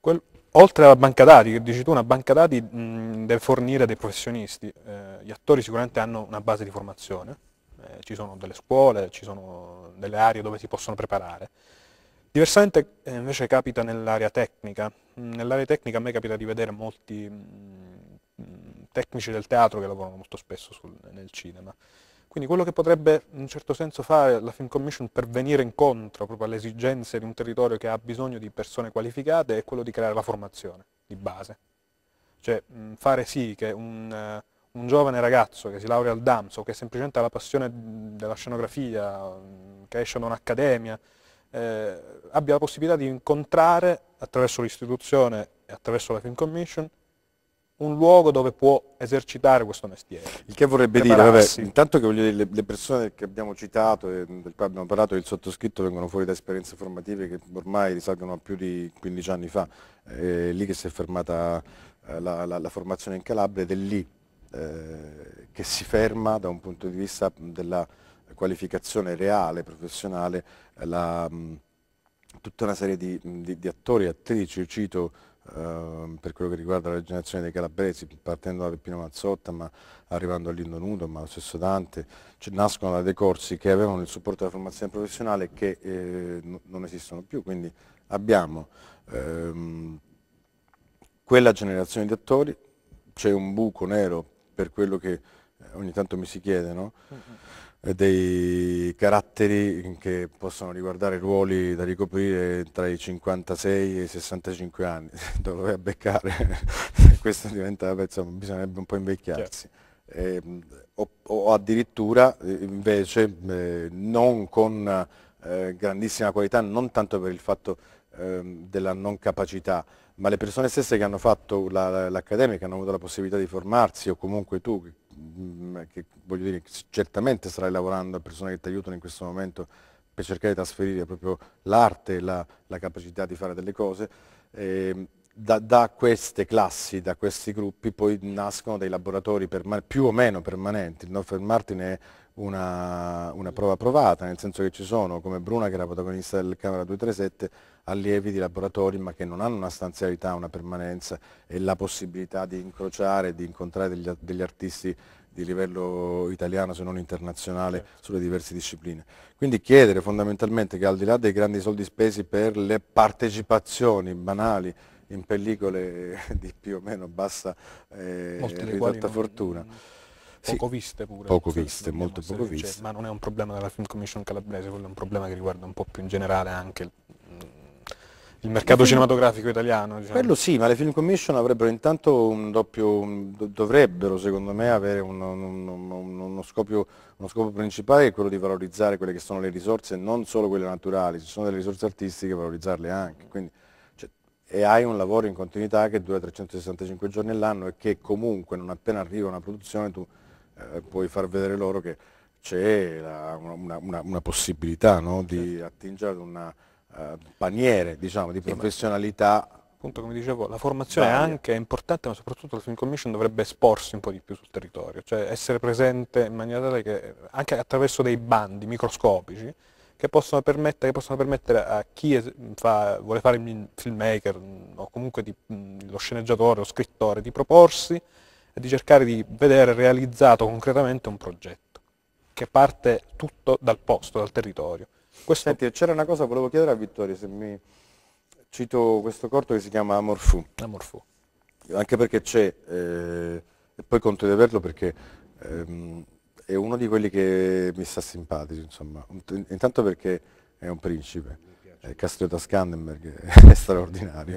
Quell oltre alla banca dati, che dici tu, una banca dati mh, deve fornire dei professionisti, eh, gli attori sicuramente hanno una base di formazione, eh, ci sono delle scuole, ci sono delle aree dove si possono preparare. Diversamente eh, invece capita nell'area tecnica, mm, nell'area tecnica a me capita di vedere molti mh, mm, mm, tecnici del teatro che lavorano molto spesso sul, nel cinema. Quindi quello che potrebbe in un certo senso fare la Film Commission per venire incontro proprio alle esigenze di un territorio che ha bisogno di persone qualificate è quello di creare la formazione di base. Cioè mh, fare sì che un, eh, un giovane ragazzo che si laurea al DAMS o che semplicemente ha la passione della scenografia, mm, che esce da un'accademia, eh, abbia la possibilità di incontrare attraverso l'istituzione e attraverso la Film Commission un luogo dove può esercitare questo mestiere. Il che vorrebbe dire, vabbè, intanto che dire, le persone che abbiamo citato e del quale abbiamo parlato, il sottoscritto, vengono fuori da esperienze formative che ormai risalgono a più di 15 anni fa, eh, è lì che si è fermata eh, la, la, la formazione in Calabria ed è lì eh, che si ferma da un punto di vista della qualificazione reale, professionale, la, mm, tutta una serie di, mm, di, di attori e attrici, io cito Uh, per quello che riguarda la generazione dei calabresi, partendo da Peppino Mazzotta, ma arrivando a Lindo Nudo, ma lo stesso Dante, cioè, nascono da dei corsi che avevano il supporto della formazione professionale che eh, non esistono più, quindi abbiamo ehm, quella generazione di attori, c'è un buco nero per quello che eh, ogni tanto mi si chiede, no? Mm, mm. Eh, dei caratteri che possono riguardare ruoli da ricoprire tra i 56 e i 65 anni, dove (laughs) a beccare, (laughs) questo diventa, insomma, bisognerebbe un po' invecchiarsi. Eh, o, o, addirittura eh, invece eh, non con eh, grandissima qualità, non tanto per il fatto ehm, della non capacità, ma le persone stesse che hanno fatto l'accademia, che hanno avuto la possibilità di formarsi o comunque tu, che, mm, che voglio dire, certamente starai lavorando a persone che ti aiutano in questo momento per cercare di trasferire proprio l'arte, la, la capacità di fare delle cose, eh, da, da, queste classi, da questi gruppi poi nascono dei laboratori più o meno permanenti, il Northern Martin è una, una prova provata, nel senso che ci sono, come Bruna che era protagonista del Camera 237, allievi di laboratori ma che non hanno una stanzialità, una permanenza e la possibilità di incrociare, di incontrare degli, degli artisti di livello italiano se non internazionale certo. sulle diverse discipline. Quindi chiedere fondamentalmente che al di là dei grandi soldi spesi per le partecipazioni banali in pellicole (laughs) di più o meno bassa eh, ridotta fortuna. Non, mm, poco sì, viste pure. Poco cioè, viste, molto poco viste. ma non è un problema della Film Commission calabrese, quello è un problema che riguarda un po' più in generale anche il mercato film... cinematografico italiano. Diciamo. Quello sì, ma le Film Commission avrebbero intanto un doppio, un, dovrebbero secondo me avere un, un, uno, scopio, uno, scopo principale che è quello di valorizzare quelle che sono le risorse, non solo quelle naturali, se ci sono delle risorse artistiche valorizzarle anche. Quindi, cioè, e hai un lavoro in continuità che dura 365 giorni all'anno e che comunque non appena arriva una produzione tu eh, puoi far vedere loro che c'è una, una, una, possibilità no, di certo. attingere ad una paniere eh, diciamo, di professionalità. Sì, appunto come dicevo, la formazione varia. anche è importante, ma soprattutto la Film Commission dovrebbe esporsi un po' di più sul territorio, cioè essere presente in maniera tale che anche attraverso dei bandi microscopici che possono permettere, che possono permettere a chi fa, vuole fare il filmmaker mm, o comunque di, mm, lo sceneggiatore o scrittore di proporsi e di cercare di vedere realizzato concretamente un progetto che parte tutto dal posto, dal territorio. Questo... Senti, c'era una cosa, che volevo chiedere a Vittorio se mi cito questo corto che si chiama Amor Fu. Anche perché c'è, eh, e poi conto di averlo perché ehm, è uno di quelli che mi sta simpatico, insomma. Intanto perché è un principe, eh, Castriota Scandenberg (laughs) è straordinario,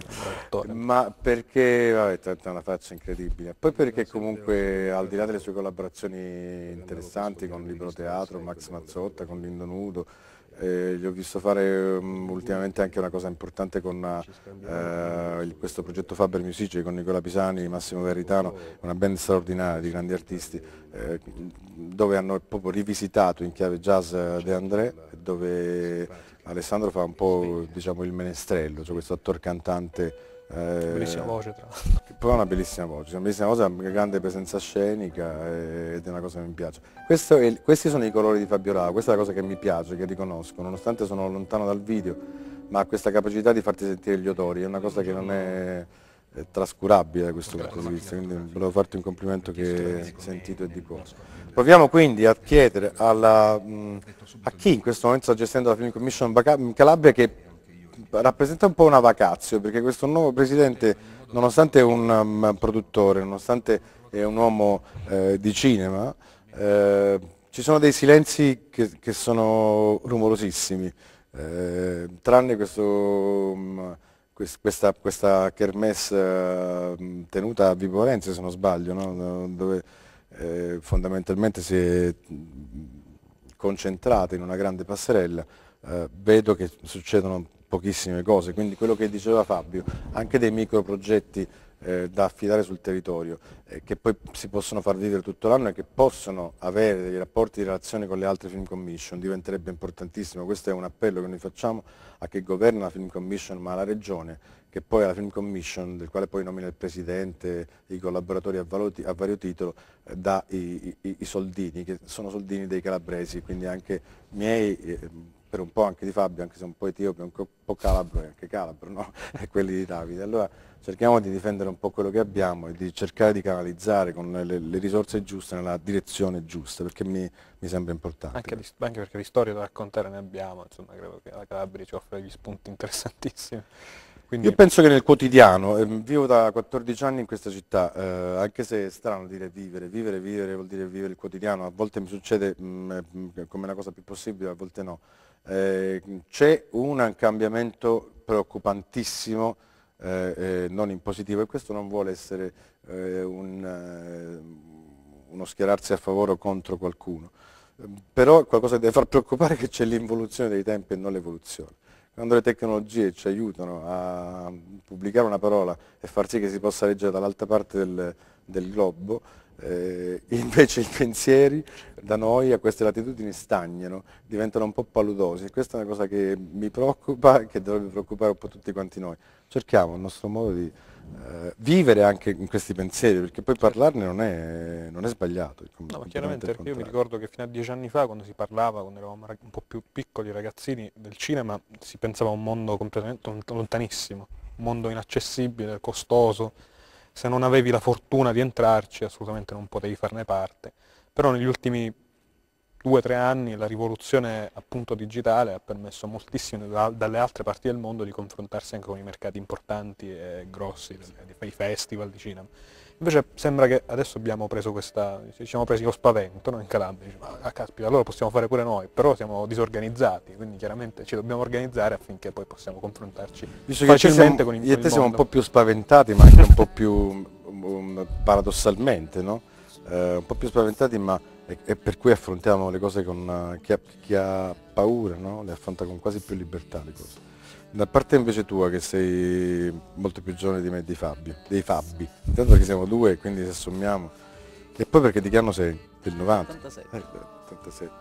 ma perché, ha una faccia incredibile, poi perché comunque al di là delle sue collaborazioni interessanti con Libro Teatro, Max Mazzotta, con Lindo Nudo, eh, gli ho visto fare um, ultimamente anche una cosa importante con uh, questo progetto Faber Music con Nicola Pisani, Massimo Veritano, una band straordinaria di grandi artisti eh, dove hanno proprio rivisitato in chiave jazz eh, De André dove Alessandro fa un po' diciamo, il menestrello, cioè questo attore cantante eh, bellissima voce tra l'altro. Però è una bellissima voce, una bellissima cosa, una grande presenza scenica eh, ed è una cosa che mi piace. È, questi sono i colori di Fabio Rao, questa è la cosa che mi piace, che riconosco, nonostante sono lontano dal video, ma questa capacità di farti sentire gli odori è una cosa che non è, è trascurabile da questo punto di vista, quindi volevo farti un complimento che ho sentito e di cuore. Proviamo quindi a chiedere alla, mh, mm, a chi in questo momento sta gestendo la Film Commission Calabria che rappresenta un po' una vacazio perché questo nuovo presidente, nonostante è un um, produttore, nonostante è un uomo eh, di cinema, eh, ci sono dei silenzi che, che sono rumorosissimi, eh, tranne questo, mm, questa, questa kermesse eh, tenuta a Vipo Renzi se non sbaglio, no? dove eh, fondamentalmente si è mm, concentrata in una grande passerella, eh, vedo che succedono pochissime cose, quindi quello che diceva Fabio, anche dei micro progetti eh, da affidare sul territorio, eh, che poi si possono far vivere tutto l'anno e che possono avere dei rapporti di relazione con le altre film commission, diventerebbe importantissimo, questo è un appello che noi facciamo a chi governa la film commission ma alla regione, che poi è la film commission del quale poi nomina il presidente, i collaboratori a, valuti, a vario titolo, eh, dà i, i, i, soldini, che sono soldini dei calabresi, quindi anche miei eh, carattere un po' anche di Fabio, anche se un po' etiope, un po' calabro e anche calabro, no? (laughs) e eh, quelli di Davide. Allora cerchiamo di difendere un po' quello che abbiamo e di cercare di canalizzare con le, le risorse giuste nella direzione giusta, perché mi, mi sembra importante. Anche, di, anche perché di storie da raccontare ne abbiamo, insomma credo che la Calabria ci offre degli spunti (laughs) interessantissimi. Quindi... Io penso che nel quotidiano, eh, vivo da 14 anni in questa città, eh, anche se è strano dire vivere, vivere, vivere vuol dire vivere il quotidiano, a volte mi succede mh, mm, eh, mm, come la cosa più possibile, a volte no. Eh, c'è un cambiamento preoccupantissimo, eh, eh, non in positivo, e questo non vuole essere un, uno schierarsi a favore o contro qualcuno, ehm, però qualcosa che deve far preoccupare che c'è l'involuzione dei tempi e non l'evoluzione quando le tecnologie ci aiutano a pubblicare una parola e far sì che si possa leggere dall'altra parte del, del globo, eh, (laughs) invece i pensieri da noi a queste latitudini stagnano, diventano un po' paludosi e questa è una cosa che mi preoccupa e (laughs) che dovrebbe preoccupare un po' tutti quanti noi. Cerchiamo il nostro modo di eh, vivere anche in questi pensieri, perché poi parlarne non è, non è sbagliato. No, chiaramente perché io mi ricordo che fino a dieci anni fa, quando si parlava, quando eravamo un po' più piccoli ragazzini del cinema, si pensava a un mondo completamente lontanissimo, un mondo inaccessibile, costoso, se non avevi la fortuna di entrarci assolutamente non potevi farne parte. Però negli ultimi due o tre anni la rivoluzione appunto digitale ha permesso a moltissime dalle altre parti del mondo di confrontarsi anche con i mercati importanti e grossi, i festival di cinema. Invece sembra che adesso abbiamo preso questa, ci siamo presi lo spavento no? in Calabria, dice, ma ah, caspita, allora possiamo fare pure noi, però siamo disorganizzati, quindi chiaramente ci dobbiamo organizzare affinché poi possiamo confrontarci Visto facilmente siamo, con i mercati. Io e te siamo un po' più spaventati, ma anche un po' più, um, paradossalmente, no? Uh, un po' più spaventati, ma e, e per cui affrontiamo le cose con eh, chi ha, chi ha paura, no? le affronta con quasi più libertà le cose. Da parte invece tua che sei molto più giovane di me e di Fabio, dei Fabbi, intanto che siamo due quindi se sommiamo. E poi perché di che anno sei? Del 90? 87. Eh, 87.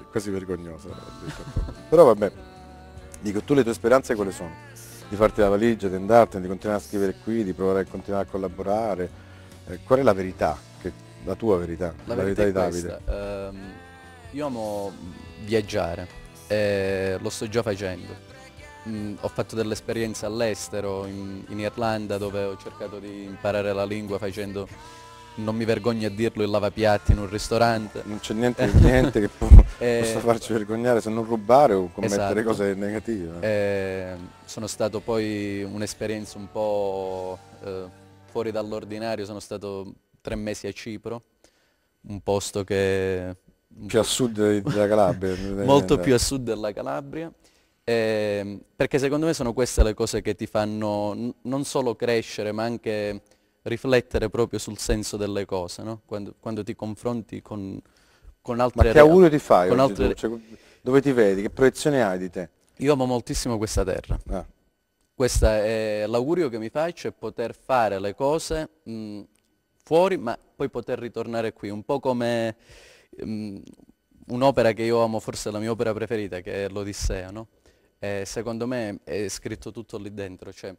È quasi vergognosa. Eh, Però vabbè, dico tu le tue speranze quali sono? Di farti la valigia, di andartene, di continuare a scrivere qui, di provare a continuare a collaborare. Eh, qual è la verità la tua verità, la, la verità, verità, di Davide. Um, io amo viaggiare e eh, lo sto già facendo. Mm, ho fatto delle esperienze all'estero, in, in, Irlanda, dove ho cercato di imparare la lingua facendo, non mi vergogno a dirlo, il lavapiatti in un ristorante. Non c'è niente, (laughs) niente che può, e... Eh, possa farci vergognare se non rubare o commettere esatto. cose negative. E... Ehm, sono stato poi un'esperienza un po' eh, fuori dall'ordinario, sono stato tre mesi a Cipro, un posto che... Più a sud della Calabria. (laughs) molto più a sud della Calabria. Eh, perché secondo me sono queste le cose che ti fanno non solo crescere ma anche riflettere proprio sul senso delle cose, no? quando, quando, ti confronti con, con altre... Ma che augurio ti fai? Con altre... cioè, dove ti vedi? Che proiezione hai di te? Io amo moltissimo questa terra. Ah. Questo è l'augurio che mi faccio, è poter fare le cose mh, fuori, ma poi poter ritornare qui, un po' come um, un'opera che io amo, forse la mia opera preferita, che è l'Odissea, no? E secondo me è scritto tutto lì dentro, cioè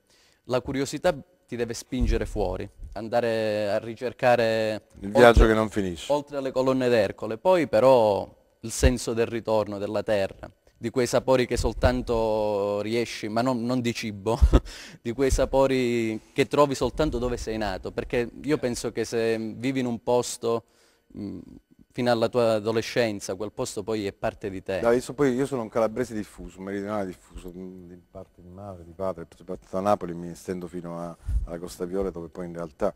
la curiosità ti deve spingere fuori, andare a ricercare... Il viaggio oltre, che non finisce. Oltre alle colonne d'Ercole, poi però il senso del ritorno, della terra di quei sapori che soltanto riesci, ma non, non di cibo, (laughs) di quei sapori che trovi soltanto dove sei nato, perché io penso che se vivi in un posto mh, fino alla tua adolescenza, quel posto poi è parte di te. Dai, io, poi, io, sono un calabrese diffuso, un meridionale diffuso, di parte di madre, di padre, parte da Napoli mi estendo fino a, alla Costa Viola dove poi in realtà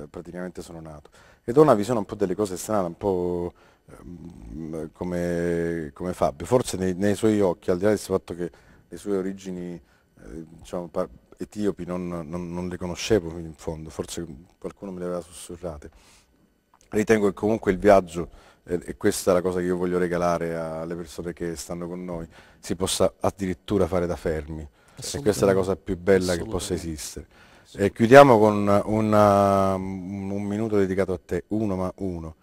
eh, praticamente sono nato. Ed ho una visione un po' delle cose strane, un po' Ehm, come, come Fabio, forse nei, nei, suoi occhi, al di là del fatto che le sue origini eh, diciamo, etiopi non, non, non, le conoscevo in fondo, forse qualcuno me le aveva sussurrate, ritengo che comunque il viaggio, eh, e questa è la cosa che io voglio regalare alle persone che stanno con noi, si possa addirittura fare da fermi, e questa è la cosa più bella che possa esistere. E chiudiamo con una, un minuto dedicato a te, uno ma uno.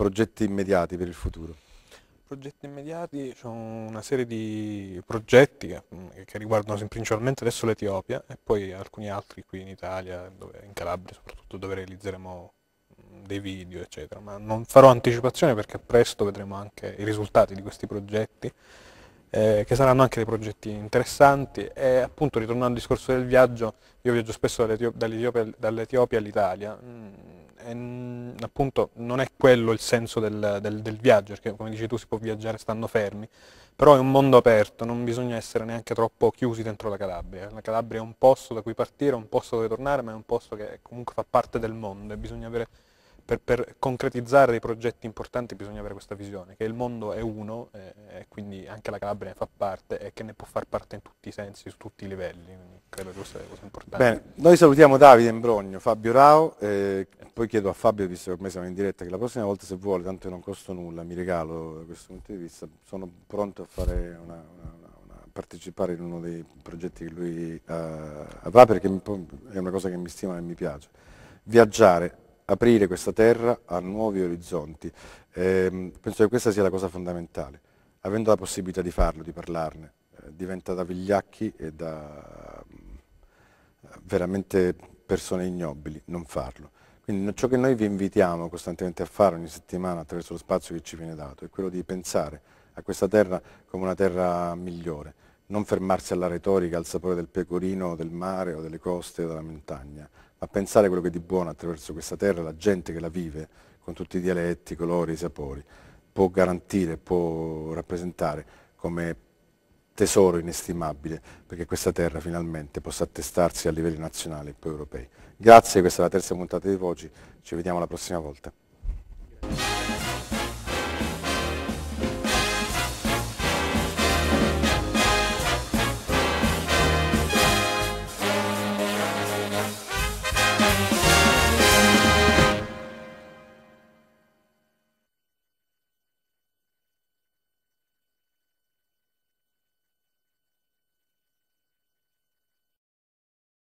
Progetti immediati per il futuro? Progetti immediati, c'è una serie di progetti che, mm, che riguardano principalmente adesso l'Etiopia e poi alcuni altri qui in Italia, dove, in Calabria soprattutto, dove realizzeremo mm, dei video eccetera, ma non farò anticipazione perché presto vedremo anche i risultati di questi progetti, eh, che saranno anche dei progetti interessanti e appunto ritornando al discorso del viaggio, io viaggio spesso dall'Etiopia, dall'Etiopia all'Italia, mm, eh, appunto non è quello il senso del, del, del, viaggio, perché come dici tu si può viaggiare stando fermi, però è un mondo aperto, non bisogna essere neanche troppo chiusi dentro la Calabria. La Calabria è un posto da cui partire, un posto dove tornare, ma è un posto che comunque fa parte del mondo e bisogna avere, per, per concretizzare dei progetti importanti bisogna avere questa visione, che il mondo è uno e, eh, e quindi anche la Calabria ne fa parte e che ne può far parte in tutti i sensi, su tutti i livelli. Quindi credo questa è la cosa importante. Bene, noi salutiamo Davide Imbrogno, Fabio Rao, eh, poi chiedo a Fabio, visto che ormai siamo in diretta, che la prossima volta se vuole, tanto io non costo nulla, mi regalo da questo punto di vista, sono pronto a fare una, una, una partecipare in uno dei progetti che lui uh, avrà perché è una cosa che mi stima e mi piace. Viaggiare, aprire questa terra a nuovi orizzonti, eh, penso che questa sia la cosa fondamentale. Avendo la possibilità di farlo, di parlarne, eh, diventa da vigliacchi e da veramente persone ignobili, non farlo. Quindi ciò che noi vi invitiamo costantemente a fare ogni settimana attraverso lo spazio che ci viene dato è quello di pensare a questa terra come una terra migliore, non fermarsi alla retorica, al sapore del pecorino, del mare o delle coste o della montagna, ma pensare quello che è di buono attraverso questa terra, la gente che la vive, con tutti i dialetti, i colori, i sapori, può garantire, può rappresentare come tesoro inestimabile perché questa terra finalmente possa attestarsi a livelli nazionali e poi europei. Grazie, questa è la terza puntata di Voci, ci vediamo la prossima volta.